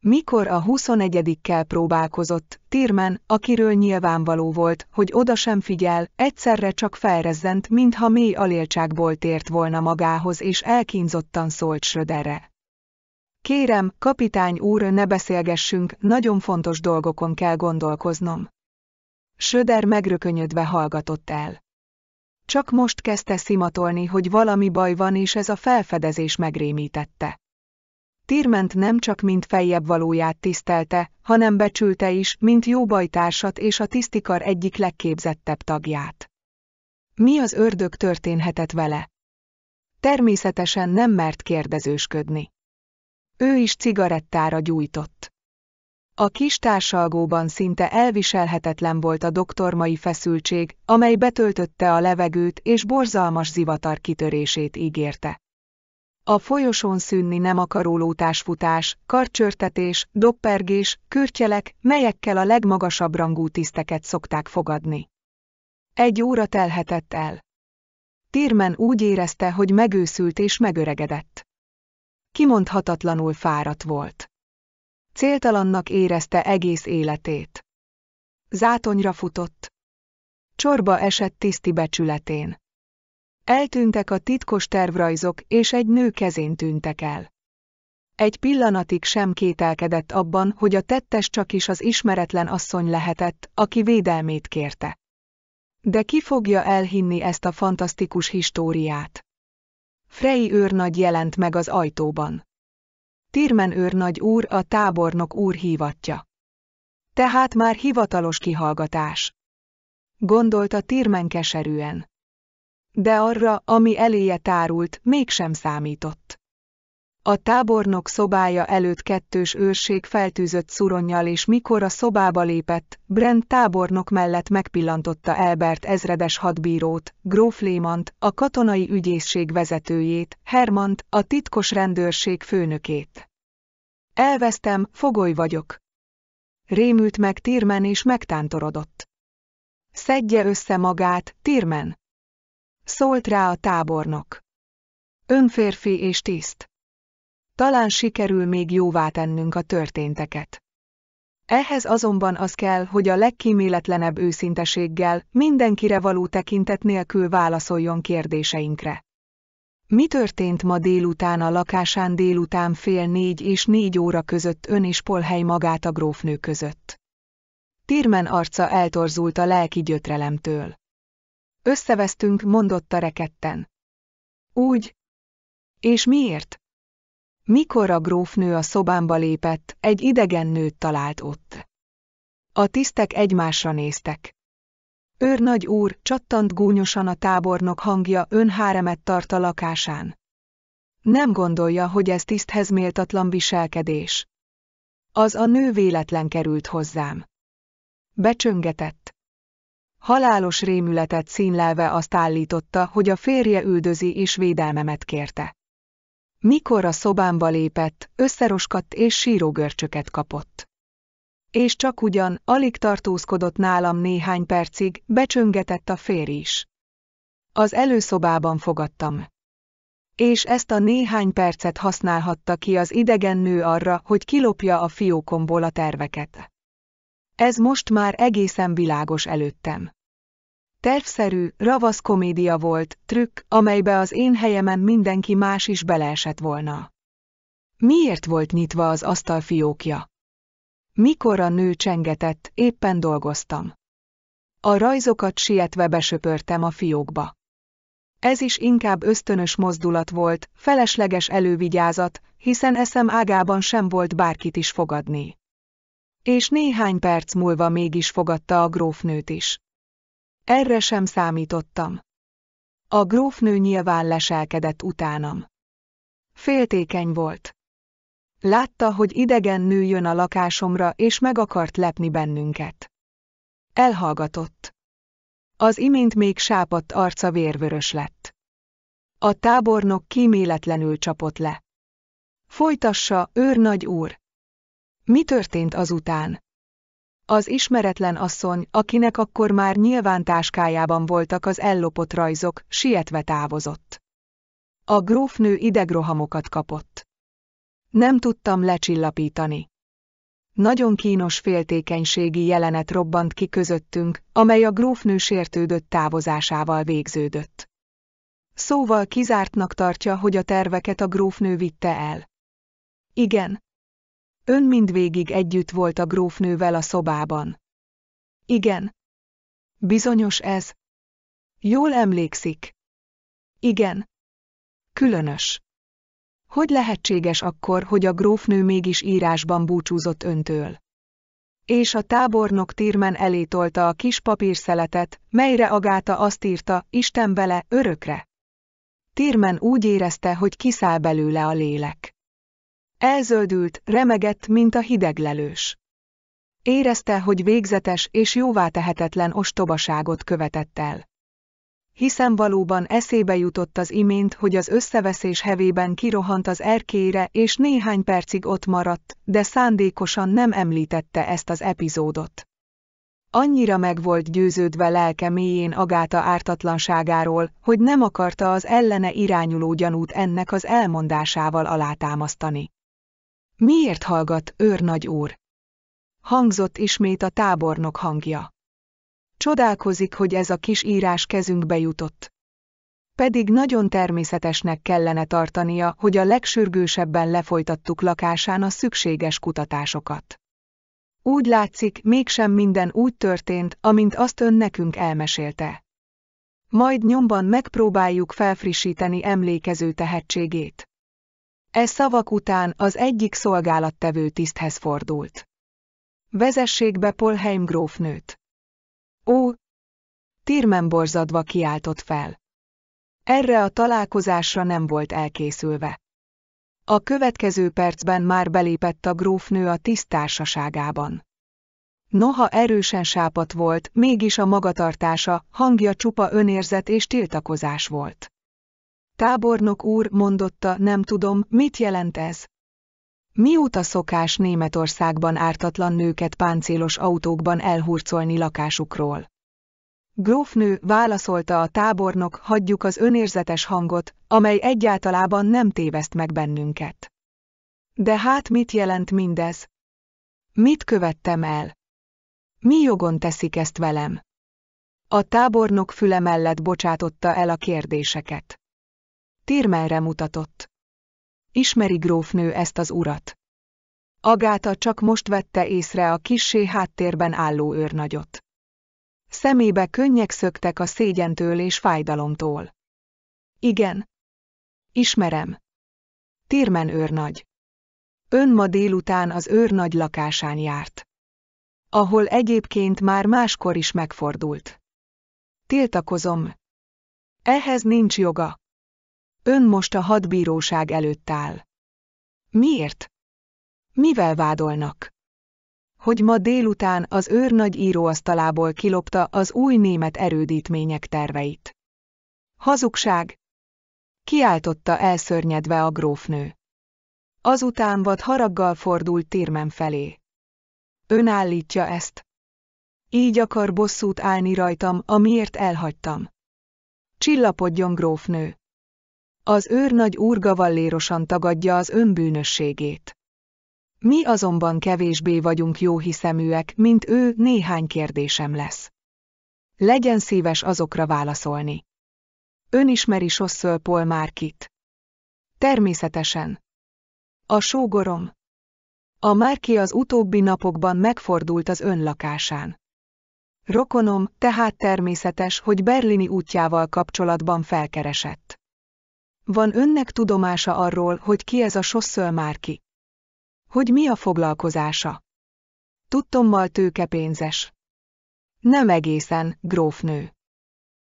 Mikor a huszonegyedikkel próbálkozott, Tirmen, akiről nyilvánvaló volt, hogy oda sem figyel, egyszerre csak felrezzent, mintha mély aléltságból tért volna magához és elkínzottan szólt Schröderre. Kérem, kapitány úr, ne beszélgessünk, nagyon fontos dolgokon kell gondolkoznom. Söder megrökönyödve hallgatott el. Csak most kezdte szimatolni, hogy valami baj van, és ez a felfedezés megrémítette. Tirment nem csak mint feljebb valóját tisztelte, hanem becsülte is, mint jó bajtársat és a tisztikar egyik legképzettebb tagját. Mi az ördög történhetett vele? Természetesen nem mert kérdezősködni. Ő is cigarettára gyújtott. A kis társalgóban szinte elviselhetetlen volt a doktormai feszültség, amely betöltötte a levegőt és borzalmas zivatar kitörését ígérte. A folyosón szűnni nem akaró lótásfutás, karcsörtetés, doppergés, kürtjelek, melyekkel a legmagasabb rangú tiszteket szokták fogadni. Egy óra telhetett el. Tírmen úgy érezte, hogy megőszült és megöregedett kimondhatatlanul fáradt volt. Céltalannak érezte egész életét. Zátonyra futott. Csorba esett tiszti becsületén. Eltűntek a titkos tervrajzok, és egy nő kezén tűntek el. Egy pillanatig sem kételkedett abban, hogy a tettes csak is az ismeretlen asszony lehetett, aki védelmét kérte. De ki fogja elhinni ezt a fantasztikus históriát? Frey őrnagy jelent meg az ajtóban. Tirmen őrnagy úr a tábornok úr hívatja. Tehát már hivatalos kihallgatás. Gondolta Tirmen keserűen. De arra, ami eléje tárult, mégsem számított. A tábornok szobája előtt kettős őrség feltűzött szuronnyal és mikor a szobába lépett, Brent tábornok mellett megpillantotta Elbert ezredes hadbírót, Gróf Lémant, a katonai ügyészség vezetőjét, Hermant, a titkos rendőrség főnökét. Elvesztem, fogoly vagyok. Rémült meg Tirmen és megtántorodott. Szedje össze magát, Tirmen! Szólt rá a tábornok. Önférfi és tiszt. Talán sikerül még jóvá tennünk a történteket. Ehhez azonban az kell, hogy a legkíméletlenebb őszinteséggel, mindenkire való tekintet nélkül válaszoljon kérdéseinkre. Mi történt ma délután a lakásán délután fél négy és négy óra között ön és Polhely magát a grófnő között? Tirmen arca eltorzult a lelki gyötrelemtől. Összevesztünk, mondotta reketten. Úgy. És miért? Mikor a grófnő a szobámba lépett, egy idegen nőt talált ott. A tisztek egymásra néztek. Őrnagy úr, csattant gúnyosan a tábornok hangja önháremet tart a lakásán. Nem gondolja, hogy ez tiszthez méltatlan viselkedés. Az a nő véletlen került hozzám. Becsöngetett. Halálos rémületet színlelve azt állította, hogy a férje üldözi és védelmemet kérte. Mikor a szobámba lépett, összeroskadt és sírógörcsöket kapott. És csak ugyan, alig tartózkodott nálam néhány percig, becsöngetett a férj is. Az előszobában fogadtam. És ezt a néhány percet használhatta ki az idegen nő arra, hogy kilopja a fiókomból a terveket. Ez most már egészen világos előttem. Tervszerű, ravasz komédia volt, trükk, amelybe az én helyemen mindenki más is beleesett volna. Miért volt nyitva az asztal fiókja? Mikor a nő csengetett, éppen dolgoztam. A rajzokat sietve besöpörtem a fiókba. Ez is inkább ösztönös mozdulat volt, felesleges elővigyázat, hiszen eszem ágában sem volt bárkit is fogadni. És néhány perc múlva mégis fogadta a grófnőt is. Erre sem számítottam. A grófnő nyilván leselkedett utánam. Féltékeny volt. Látta, hogy idegen nő jön a lakásomra, és meg akart lepni bennünket. Elhallgatott. Az imént még sápadt arca vérvörös lett. A tábornok kíméletlenül csapott le. Folytassa, őrnagy úr! Mi történt azután? Az ismeretlen asszony, akinek akkor már nyilván táskájában voltak az ellopott rajzok, sietve távozott. A grófnő idegrohamokat kapott. Nem tudtam lecsillapítani. Nagyon kínos féltékenységi jelenet robbant ki közöttünk, amely a grófnő sértődött távozásával végződött. Szóval kizártnak tartja, hogy a terveket a grófnő vitte el. Igen, Ön mindvégig együtt volt a grófnővel a szobában. Igen. Bizonyos ez? Jól emlékszik. Igen. Különös. Hogy lehetséges akkor, hogy a grófnő mégis írásban búcsúzott öntől? És a tábornok tírmen elétolta a kis papírszeletet, melyre Agáta azt írta, Isten vele, örökre. Tírmen úgy érezte, hogy kiszáll belőle a lélek. Elzöldült, remegett, mint a hideglelős. Érezte, hogy végzetes és jóvá tehetetlen ostobaságot követett el. Hiszen valóban eszébe jutott az imént, hogy az összeveszés hevében kirohant az erkére és néhány percig ott maradt, de szándékosan nem említette ezt az epizódot. Annyira meg volt győződve lelke mélyén Agáta ártatlanságáról, hogy nem akarta az ellene irányuló gyanút ennek az elmondásával alátámasztani. Miért hallgat, őrnagy úr? Hangzott ismét a tábornok hangja. Csodálkozik, hogy ez a kis írás kezünkbe jutott. Pedig nagyon természetesnek kellene tartania, hogy a legsürgősebben lefolytattuk lakásán a szükséges kutatásokat. Úgy látszik, mégsem minden úgy történt, amint azt ön nekünk elmesélte. Majd nyomban megpróbáljuk felfrissíteni emlékező tehetségét. E szavak után az egyik szolgálattevő tiszthez fordult. Vezessék be Polheim grófnőt. Ó! Tirmen borzadva kiáltott fel. Erre a találkozásra nem volt elkészülve. A következő percben már belépett a grófnő a tisztársaságában. Noha erősen sápat volt, mégis a magatartása, hangja csupa önérzet és tiltakozás volt. Tábornok úr, mondotta, nem tudom, mit jelent ez. Mióta szokás Németországban ártatlan nőket páncélos autókban elhurcolni lakásukról? Grófnő válaszolta a tábornok, hagyjuk az önérzetes hangot, amely egyáltalában nem téveszt meg bennünket. De hát mit jelent mindez? Mit követtem el? Mi jogon teszik ezt velem? A tábornok füle mellett bocsátotta el a kérdéseket. Tirmelre mutatott. Ismeri grófnő ezt az urat. Agáta csak most vette észre a kissé háttérben álló őrnagyot. Szemébe könnyek szöktek a szégyentől és fájdalomtól. Igen. Ismerem. Térmen őrnagy. Ön ma délután az őrnagy lakásán járt. Ahol egyébként már máskor is megfordult. Tiltakozom. Ehhez nincs joga. Ön most a hadbíróság előtt áll. Miért? Mivel vádolnak? Hogy ma délután az őrnagy íróasztalából kilopta az új német erődítmények terveit. Hazugság! Kiáltotta elszörnyedve a grófnő. Azután vad haraggal fordult térmen felé. Ön állítja ezt. Így akar bosszút állni rajtam, amiért elhagytam. Csillapodjon grófnő. Az őrnagy úr gavallérosan tagadja az önbűnösségét. Mi azonban kevésbé vagyunk jóhiszeműek, mint ő, néhány kérdésem lesz. Legyen szíves azokra válaszolni. Ön ismeri Sosszöl Paul Márkit. Természetesen. A sógorom. A Márki az utóbbi napokban megfordult az ön lakásán. Rokonom, tehát természetes, hogy berlini útjával kapcsolatban felkeresett. Van önnek tudomása arról, hogy ki ez a sosszöl Márki? Hogy mi a foglalkozása? Tudtommal tőkepénzes. Nem egészen, grófnő.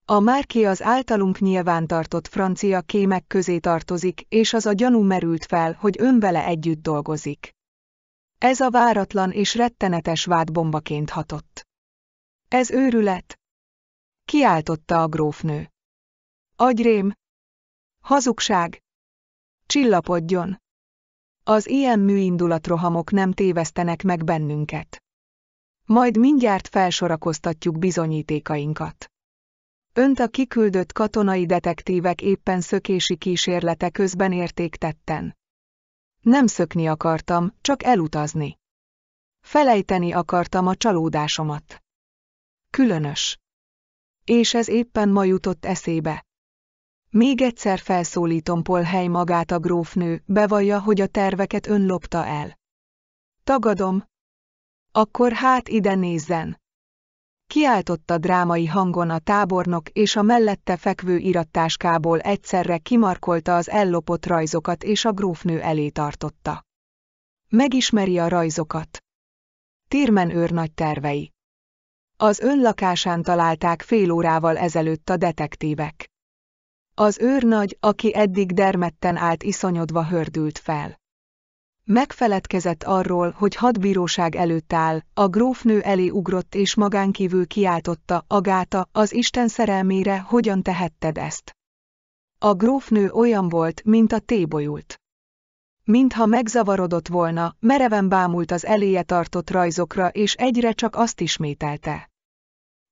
A Márki az általunk nyilvántartott francia kémek közé tartozik, és az a gyanú merült fel, hogy ön vele együtt dolgozik. Ez a váratlan és rettenetes vád bombaként hatott. Ez őrület? Kiáltotta a grófnő. Agyrém, Hazugság! Csillapodjon! Az ilyen műindulatrohamok nem tévesztenek meg bennünket. Majd mindjárt felsorakoztatjuk bizonyítékainkat. Önt a kiküldött katonai detektívek éppen szökési kísérlete közben értéktetten. Nem szökni akartam, csak elutazni. Felejteni akartam a csalódásomat. Különös. És ez éppen ma jutott eszébe. Még egyszer felszólítom Polhely magát a grófnő, bevallja, hogy a terveket ön lopta el. Tagadom. Akkor hát ide nézzen. Kiáltotta drámai hangon a tábornok, és a mellette fekvő irattáskából egyszerre kimarkolta az ellopott rajzokat és a grófnő elé tartotta. Megismeri a rajzokat. Tírmen nagy tervei. Az önlakásán találták fél órával ezelőtt a detektívek. Az őrnagy, aki eddig dermedten állt iszonyodva hördült fel. Megfeledkezett arról, hogy hadbíróság előtt áll, a grófnő elé ugrott és magánkívül kiáltotta, Agáta, az Isten szerelmére hogyan tehetted ezt? A grófnő olyan volt, mint a tébolyult. Mintha megzavarodott volna, mereven bámult az eléje tartott rajzokra és egyre csak azt ismételte.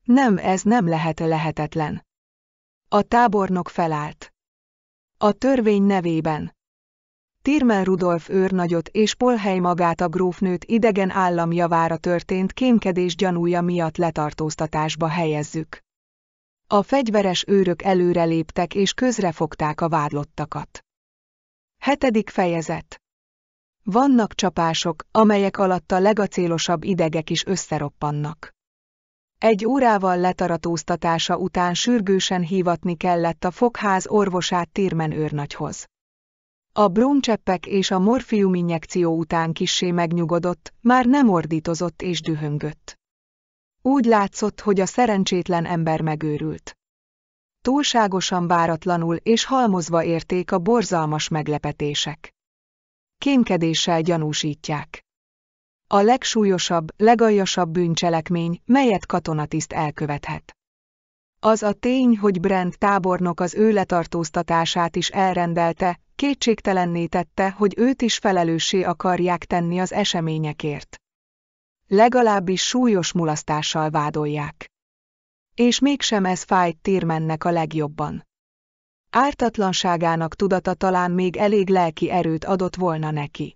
Nem, ez nem lehet lehetetlen. A tábornok felállt. A törvény nevében. Tirmel Rudolf őrnagyot és Polhely magát a grófnőt idegen állam javára történt kémkedés gyanúja miatt letartóztatásba helyezzük. A fegyveres őrök léptek és közrefogták a vádlottakat. Hetedik fejezet Vannak csapások, amelyek alatt a legacélosabb idegek is összeroppannak. Egy órával letaratóztatása után sürgősen hívatni kellett a fogház orvosát Tirmen őrnagyhoz. A bróncseppek és a morfiuminjekció után kissé megnyugodott, már nem ordítozott és dühöngött. Úgy látszott, hogy a szerencsétlen ember megőrült. Túlságosan váratlanul és halmozva érték a borzalmas meglepetések. Kémkedéssel gyanúsítják a legsúlyosabb, legaljasabb bűncselekmény, melyet katonatiszt elkövethet. Az a tény, hogy Brent tábornok az ő letartóztatását is elrendelte, kétségtelenné tette, hogy őt is felelőssé akarják tenni az eseményekért. Legalábbis súlyos mulasztással vádolják. És mégsem ez fájt Tírmennek a legjobban. Ártatlanságának tudata talán még elég lelki erőt adott volna neki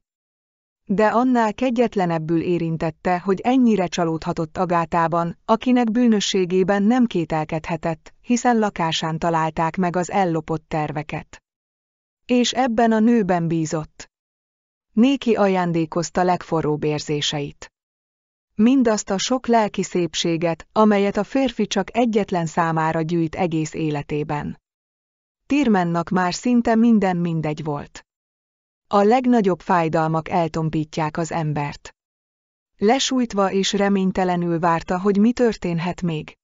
de annál kegyetlenebbül érintette, hogy ennyire csalódhatott Agátában, akinek bűnösségében nem kételkedhetett, hiszen lakásán találták meg az ellopott terveket. És ebben a nőben bízott. Néki ajándékozta legforróbb érzéseit. Mindazt a sok lelki szépséget, amelyet a férfi csak egyetlen számára gyűjt egész életében. Tirmennak már szinte minden mindegy volt. A legnagyobb fájdalmak eltompítják az embert. Lesújtva és reménytelenül várta, hogy mi történhet még.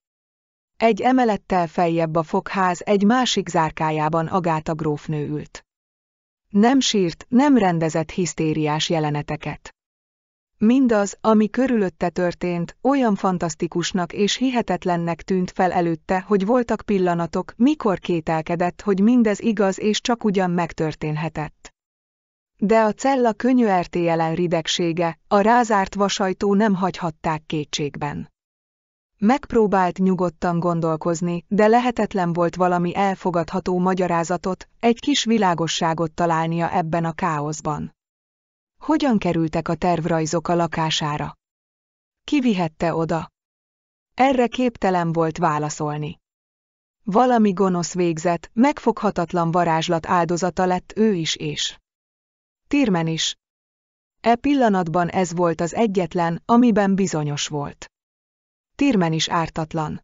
Egy emelettel feljebb a fogház egy másik zárkájában Agáta grófnő ült. Nem sírt, nem rendezett hisztériás jeleneteket. Mindaz, ami körülötte történt, olyan fantasztikusnak és hihetetlennek tűnt fel előtte, hogy voltak pillanatok, mikor kételkedett, hogy mindez igaz és csak ugyan megtörténhetett. De a cella könyörtéjelen ridegsége, a rázárt vasajtó nem hagyhatták kétségben. Megpróbált nyugodtan gondolkozni, de lehetetlen volt valami elfogadható magyarázatot, egy kis világosságot találnia ebben a káoszban. Hogyan kerültek a tervrajzok a lakására? Ki vihette oda? Erre képtelen volt válaszolni. Valami gonosz végzet, megfoghatatlan varázslat áldozata lett ő is és. Tírmen is. E pillanatban ez volt az egyetlen, amiben bizonyos volt. Tírmen is ártatlan.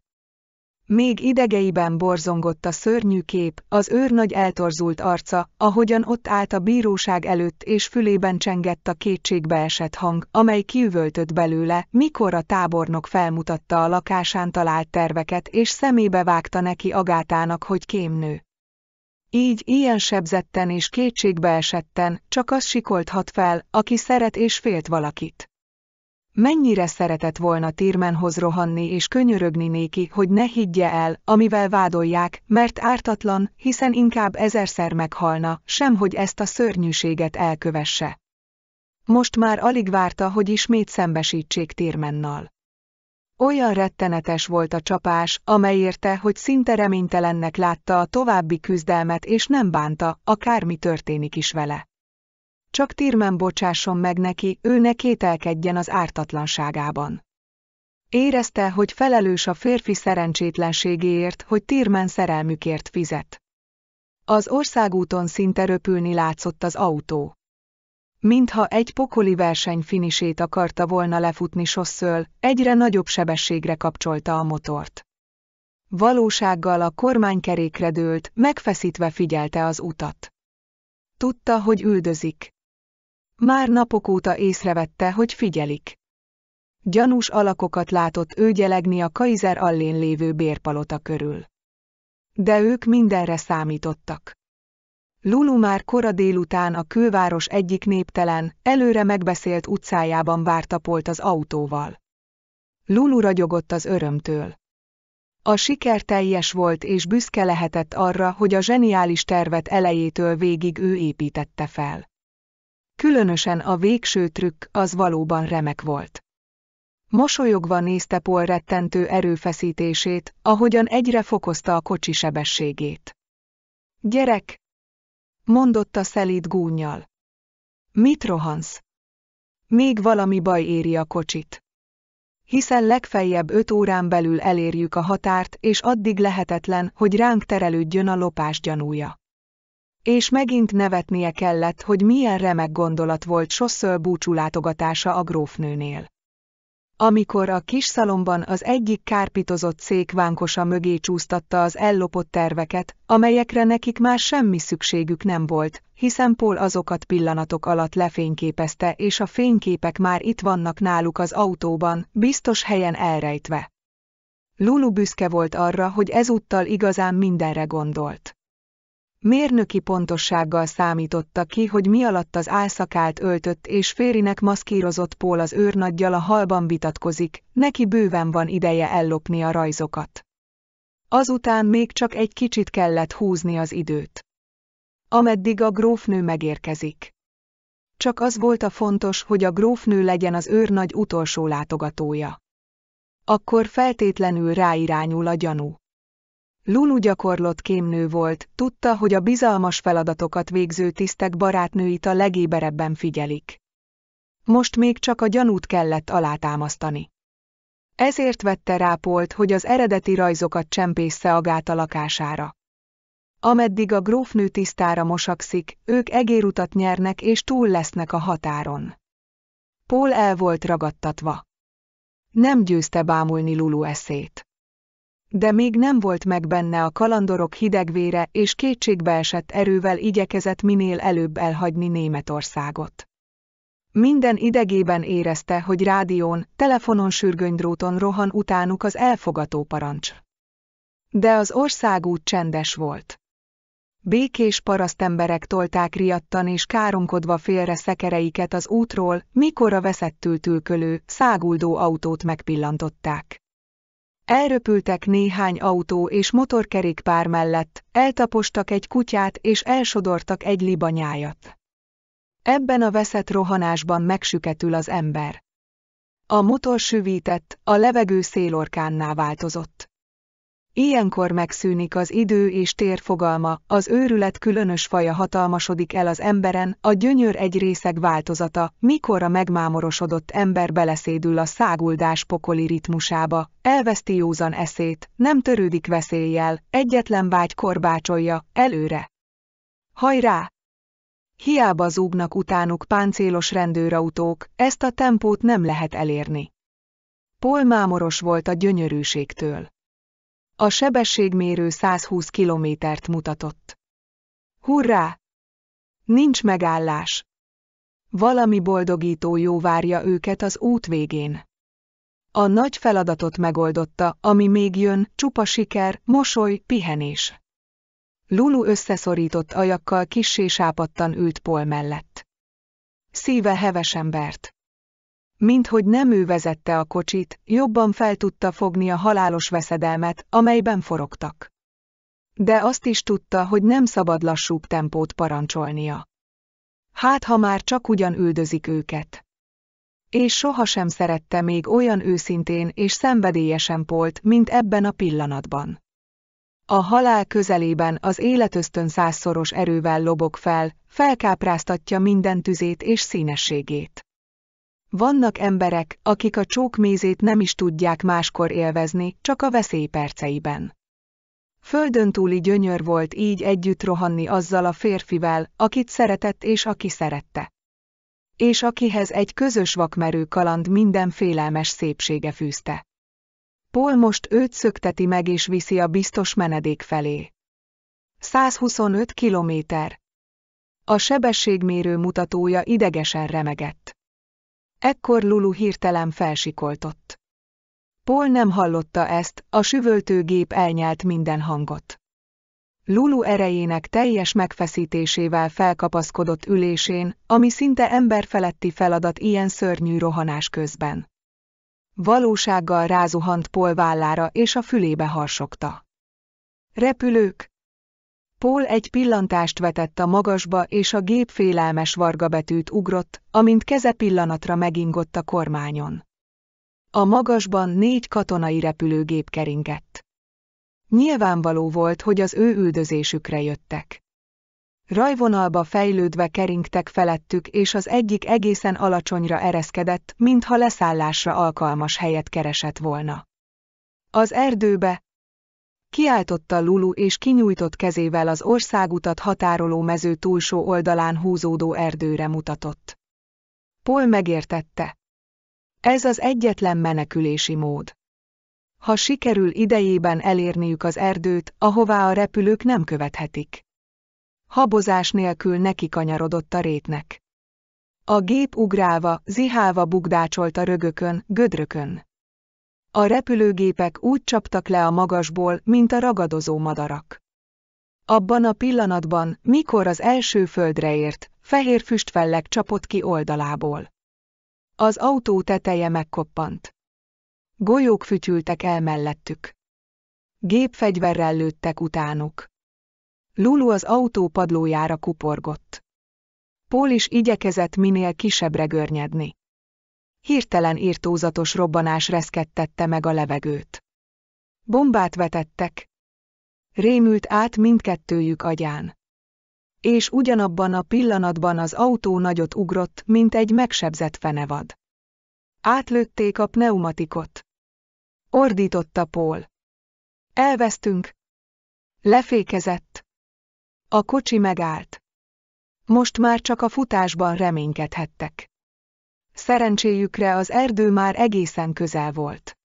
Még idegeiben borzongott a szörnyű kép, az őrnagy eltorzult arca, ahogyan ott állt a bíróság előtt és fülében csengett a kétségbeesett hang, amely kiüvöltött belőle, mikor a tábornok felmutatta a lakásán talált terveket és szemébe vágta neki Agátának, hogy kémnő. Így ilyen sebzetten és kétségbeesetten csak az sikolthat fel, aki szeret és félt valakit. Mennyire szeretett volna Tirmenhoz rohanni és könyörögni néki, hogy ne higgye el, amivel vádolják, mert ártatlan, hiszen inkább ezerszer meghalna, sem hogy ezt a szörnyűséget elkövesse. Most már alig várta, hogy ismét szembesítsék Tirmennal. Olyan rettenetes volt a csapás, amely érte, hogy szinte reménytelennek látta a további küzdelmet és nem bánta, akármi történik is vele. Csak Tirmen bocsásson meg neki, ő ne kételkedjen az ártatlanságában. Érezte, hogy felelős a férfi szerencsétlenségéért, hogy Tirmen szerelmükért fizet. Az országúton szinte röpülni látszott az autó. Mintha egy pokoli verseny finisét akarta volna lefutni sosszől, egyre nagyobb sebességre kapcsolta a motort. Valósággal a kormánykerékre dőlt, megfeszítve figyelte az utat. Tudta, hogy üldözik. Már napok óta észrevette, hogy figyelik. Gyanús alakokat látott ő gyelegni a Kaiser allén lévő bérpalota körül. De ők mindenre számítottak. Lulu már kora délután a külváros egyik néptelen, előre megbeszélt utcájában várta Polt az autóval. Lulu ragyogott az örömtől. A siker teljes volt és büszke lehetett arra, hogy a zseniális tervet elejétől végig ő építette fel. Különösen a végső trükk az valóban remek volt. Mosolyogva nézte Paul rettentő erőfeszítését, ahogyan egyre fokozta a kocsi sebességét. Gyerek, mondotta szelít gúnyjal. Mit rohansz? Még valami baj éri a kocsit. Hiszen legfeljebb öt órán belül elérjük a határt, és addig lehetetlen, hogy ránk terelődjön a lopás gyanúja. És megint nevetnie kellett, hogy milyen remek gondolat volt Sosszöl búcsúlátogatása a grófnőnél. Amikor a kis szalomban az egyik kárpitozott szék vánkosa mögé csúsztatta az ellopott terveket, amelyekre nekik már semmi szükségük nem volt, hiszen Paul azokat pillanatok alatt lefényképezte és a fényképek már itt vannak náluk az autóban, biztos helyen elrejtve. Lulu büszke volt arra, hogy ezúttal igazán mindenre gondolt. Mérnöki pontossággal számította ki, hogy mi alatt az álszakált öltött és férinek maszkírozott Pól az őrnaggyal a halban vitatkozik, neki bőven van ideje ellopni a rajzokat. Azután még csak egy kicsit kellett húzni az időt. Ameddig a grófnő megérkezik. Csak az volt a fontos, hogy a grófnő legyen az őrnagy utolsó látogatója. Akkor feltétlenül ráirányul a gyanú. Lulu gyakorlott kémnő volt, tudta, hogy a bizalmas feladatokat végző tisztek barátnőit a legéberebben figyelik. Most még csak a gyanút kellett alátámasztani. Ezért vette rápolt, hogy az eredeti rajzokat csempészte Agát a lakására. Ameddig a grófnő tisztára mosakszik, ők egérutat nyernek és túl lesznek a határon. Paul el volt ragadtatva. Nem győzte bámulni Lulu eszét. De még nem volt meg benne a kalandorok hidegvére, és kétségbeesett erővel igyekezett minél előbb elhagyni Németországot. Minden idegében érezte, hogy rádión, telefonon sürgönydróton rohan utánuk az elfogató parancs. De az országút csendes volt. Békés parasztemberek tolták riadtan és káromkodva félre szekereiket az útról, mikor a veszettül tülkölő, száguldó autót megpillantották. Elröpültek néhány autó és motorkerékpár mellett, eltapostak egy kutyát és elsodortak egy libanyájat. Ebben a veszett rohanásban megsüketül az ember. A motor süvített, a levegő szélorkánná változott. Ilyenkor megszűnik az idő és tér fogalma, az őrület különös faja hatalmasodik el az emberen, a gyönyör egy részeg változata, mikor a megmámorosodott ember beleszédül a száguldás pokoli ritmusába, elveszti józan eszét, nem törődik veszéllyel, egyetlen vágy korbácsolja, előre. Hajrá! Hiába zúgnak utánuk páncélos rendőrautók, ezt a tempót nem lehet elérni. Paul mámoros volt a gyönyörűségtől. A sebességmérő 120 kilométert mutatott. Hurrá! Nincs megállás. Valami boldogító jó várja őket az út végén. A nagy feladatot megoldotta, ami még jön, csupa siker, mosoly, pihenés. Lulu összeszorított ajakkal kissé sápadtan ült Pol mellett. Szíve hevesen embert. Mint hogy nem ő vezette a kocsit, jobban fel tudta fogni a halálos veszedelmet, amelyben forogtak. De azt is tudta, hogy nem szabad lassúbb tempót parancsolnia. Hát ha már csak ugyan üldözik őket. És sohasem szerette még olyan őszintén és szenvedélyesen Polt, mint ebben a pillanatban. A halál közelében az életöztön százszoros erővel lobog fel, felkápráztatja minden tüzét és színességét. Vannak emberek, akik a csókmézét nem is tudják máskor élvezni, csak a veszély perceiben. Földön túli gyönyör volt így együtt rohanni azzal a férfivel, akit szeretett és aki szerette. És akihez egy közös vakmerő kaland minden félelmes szépsége fűzte. Paul most őt szökteti meg és viszi a biztos menedék felé. 125 kilométer. A sebességmérő mutatója idegesen remegett. Ekkor Lulu hirtelen felsikoltott. Paul nem hallotta ezt, a süvöltőgép elnyelt minden hangot. Lulu erejének teljes megfeszítésével felkapaszkodott ülésén, ami szinte emberfeletti feladat ilyen szörnyű rohanás közben. Valósággal rázuhant Paul vállára és a fülébe harsogta. Repülők, Paul egy pillantást vetett a magasba, és a gép félelmes vargabetűt ugrott, amint keze pillanatra megingott a kormányon. A magasban négy katonai repülőgép keringett. Nyilvánvaló volt, hogy az ő üldözésükre jöttek. Rajvonalba fejlődve keringtek felettük, és az egyik egészen alacsonyra ereszkedett, mintha leszállásra alkalmas helyet keresett volna. Az erdőbe, kiáltotta Lulu és kinyújtott kezével az országutat határoló mező túlsó oldalán húzódó erdőre mutatott. Paul megértette. Ez az egyetlen menekülési mód. Ha sikerül idejében elérniük az erdőt, ahová a repülők nem követhetik. Habozás nélkül neki kanyarodott a rétnek. A gép ugrálva, zihálva bugdácsolt a rögökön, gödrökön. A repülőgépek úgy csaptak le a magasból, mint a ragadozó madarak. Abban a pillanatban, mikor az első földre ért, fehér füstfellek csapott ki oldalából. Az autó teteje megkoppant. Golyók fütyültek el mellettük. Gépfegyverrel lőttek utánuk. Lulu az autó padlójára kuporgott. Pól is igyekezett minél kisebbre görnyedni hirtelen írtózatos robbanás reszkettette meg a levegőt. Bombát vetettek. Rémült át mindkettőjük agyán. És ugyanabban a pillanatban az autó nagyot ugrott, mint egy megsebzett fenevad. Átlőtték a pneumatikot. Ordította Paul. Elvesztünk. Lefékezett. A kocsi megállt. Most már csak a futásban reménykedhettek. Szerencséjükre az erdő már egészen közel volt.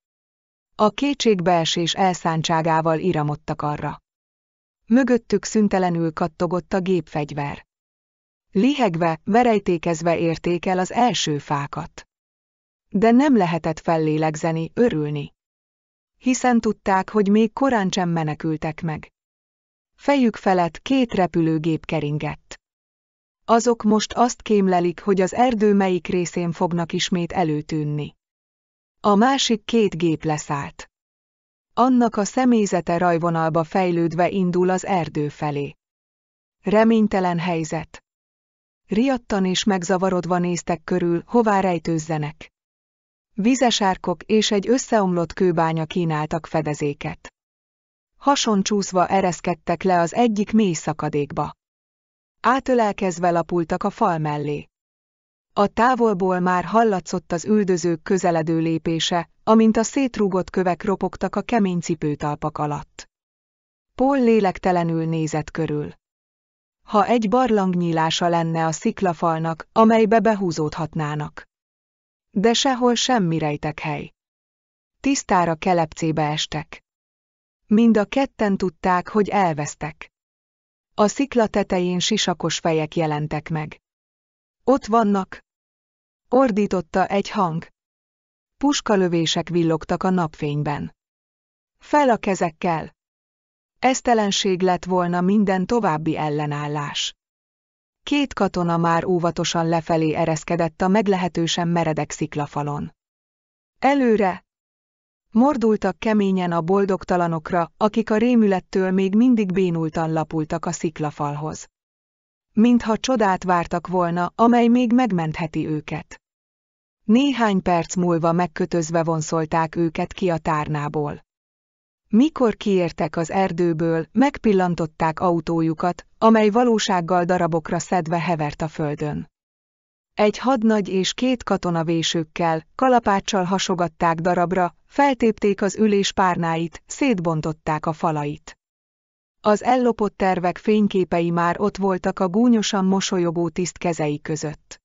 A kétségbeesés elszántságával iramodtak arra. Mögöttük szüntelenül kattogott a gépfegyver. Lihegve, verejtékezve érték el az első fákat. De nem lehetett fellélegzeni, örülni. Hiszen tudták, hogy még korán sem menekültek meg. Fejük felett két repülőgép keringett. Azok most azt kémlelik, hogy az erdő melyik részén fognak ismét előtűnni. A másik két gép leszállt. Annak a személyzete rajvonalba fejlődve indul az erdő felé. Reménytelen helyzet. Riadtan és megzavarodva néztek körül, hová rejtőzzenek. Vizesárkok és egy összeomlott kőbánya kínáltak fedezéket. Hason csúszva ereszkedtek le az egyik mély szakadékba átölelkezve lapultak a fal mellé. A távolból már hallatszott az üldözők közeledő lépése, amint a szétrúgott kövek ropogtak a kemény cipőtalpak alatt. Paul lélektelenül nézett körül. Ha egy barlangnyílása lenne a sziklafalnak, amelybe behúzódhatnának. De sehol semmi rejtek hely. Tisztára kelepcébe estek. Mind a ketten tudták, hogy elvesztek. A szikla tetején sisakos fejek jelentek meg. Ott vannak! Ordította egy hang. Puskalövések villogtak a napfényben. Fel a kezekkel! Eztelenség lett volna minden további ellenállás. Két katona már óvatosan lefelé ereszkedett a meglehetősen meredek sziklafalon. Előre, Mordultak keményen a boldogtalanokra, akik a rémülettől még mindig bénultan lapultak a sziklafalhoz. Mintha csodát vártak volna, amely még megmentheti őket. Néhány perc múlva megkötözve vonszolták őket ki a tárnából. Mikor kiértek az erdőből, megpillantották autójukat, amely valósággal darabokra szedve hevert a földön. Egy hadnagy és két katona vésőkkel, kalapáccsal hasogatták darabra, Feltépték az ülés párnáit, szétbontották a falait. Az ellopott tervek fényképei már ott voltak a gúnyosan mosolyogó tiszt kezei között.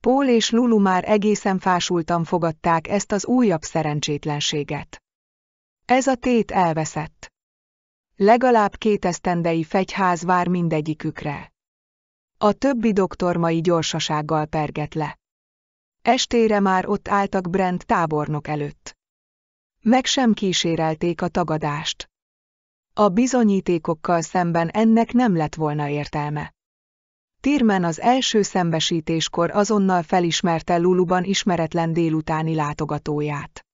Pól és Lulu már egészen fásultan fogadták ezt az újabb szerencsétlenséget. Ez a tét elveszett. Legalább két esztendei fegyház vár mindegyikükre. A többi doktor mai gyorsasággal perget le. Estére már ott álltak Brent tábornok előtt meg sem kísérelték a tagadást. A bizonyítékokkal szemben ennek nem lett volna értelme. Tirmen az első szembesítéskor azonnal felismerte Luluban ismeretlen délutáni látogatóját.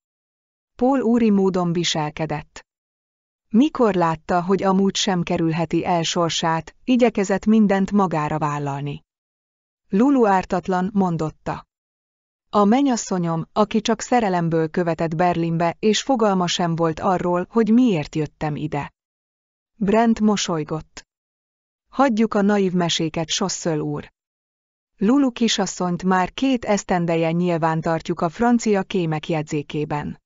Pól úri módon viselkedett. Mikor látta, hogy amúgy sem kerülheti el sorsát, igyekezett mindent magára vállalni. Lulu ártatlan, mondotta. A menyasszonyom, aki csak szerelemből követett Berlinbe, és fogalma sem volt arról, hogy miért jöttem ide. Brent mosolygott. Hagyjuk a naív meséket, Sosszöl úr. Lulu kisasszonyt már két esztendeje nyilván tartjuk a francia kémek jegyzékében.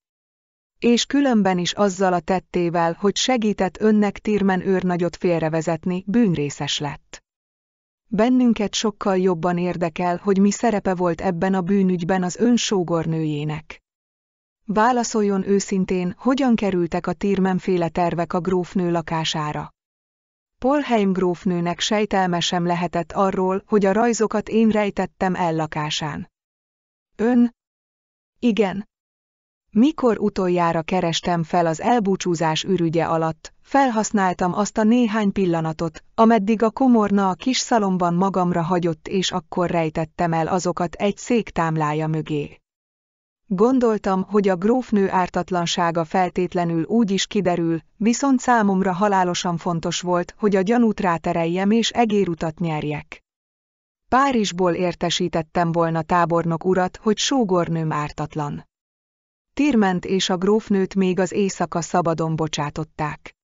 És különben is azzal a tettével, hogy segített önnek Tirmen őrnagyot félrevezetni, bűnrészes lett. Bennünket sokkal jobban érdekel, hogy mi szerepe volt ebben a bűnügyben az ön sógornőjének. Válaszoljon őszintén, hogyan kerültek a tírmenféle tervek a grófnő lakására. Polheim grófnőnek sejtelme sem lehetett arról, hogy a rajzokat én rejtettem el lakásán. Ön? Igen. Mikor utoljára kerestem fel az elbúcsúzás ürügye alatt, Felhasználtam azt a néhány pillanatot, ameddig a komorna a kis szalomban magamra hagyott és akkor rejtettem el azokat egy szék támlája mögé. Gondoltam, hogy a grófnő ártatlansága feltétlenül úgy is kiderül, viszont számomra halálosan fontos volt, hogy a gyanút rátereljem és egérutat nyerjek. Párizsból értesítettem volna tábornok urat, hogy sógornőm ártatlan. Tirment és a grófnőt még az éjszaka szabadon bocsátották.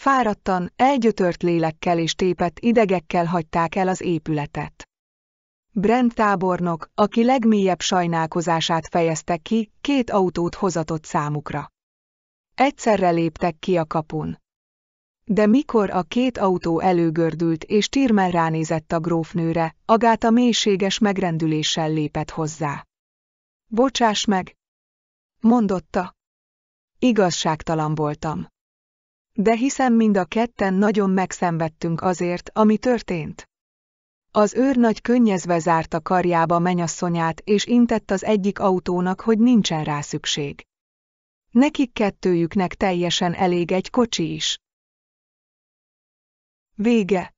Fáradtan, elgyötört lélekkel és tépett idegekkel hagyták el az épületet. Brent tábornok, aki legmélyebb sajnálkozását fejezte ki, két autót hozatott számukra. Egyszerre léptek ki a kapun. De mikor a két autó előgördült és Tirmel ránézett a grófnőre, Agáta mélységes megrendüléssel lépett hozzá. Bocsáss meg! Mondotta. Igazságtalan voltam. De hiszen mind a ketten nagyon megszenvedtünk azért, ami történt. Az őrnagy könnyezve zárta karjába menyasszonyát, és intett az egyik autónak, hogy nincsen rá szükség. Nekik kettőjüknek teljesen elég egy kocsi is. Vége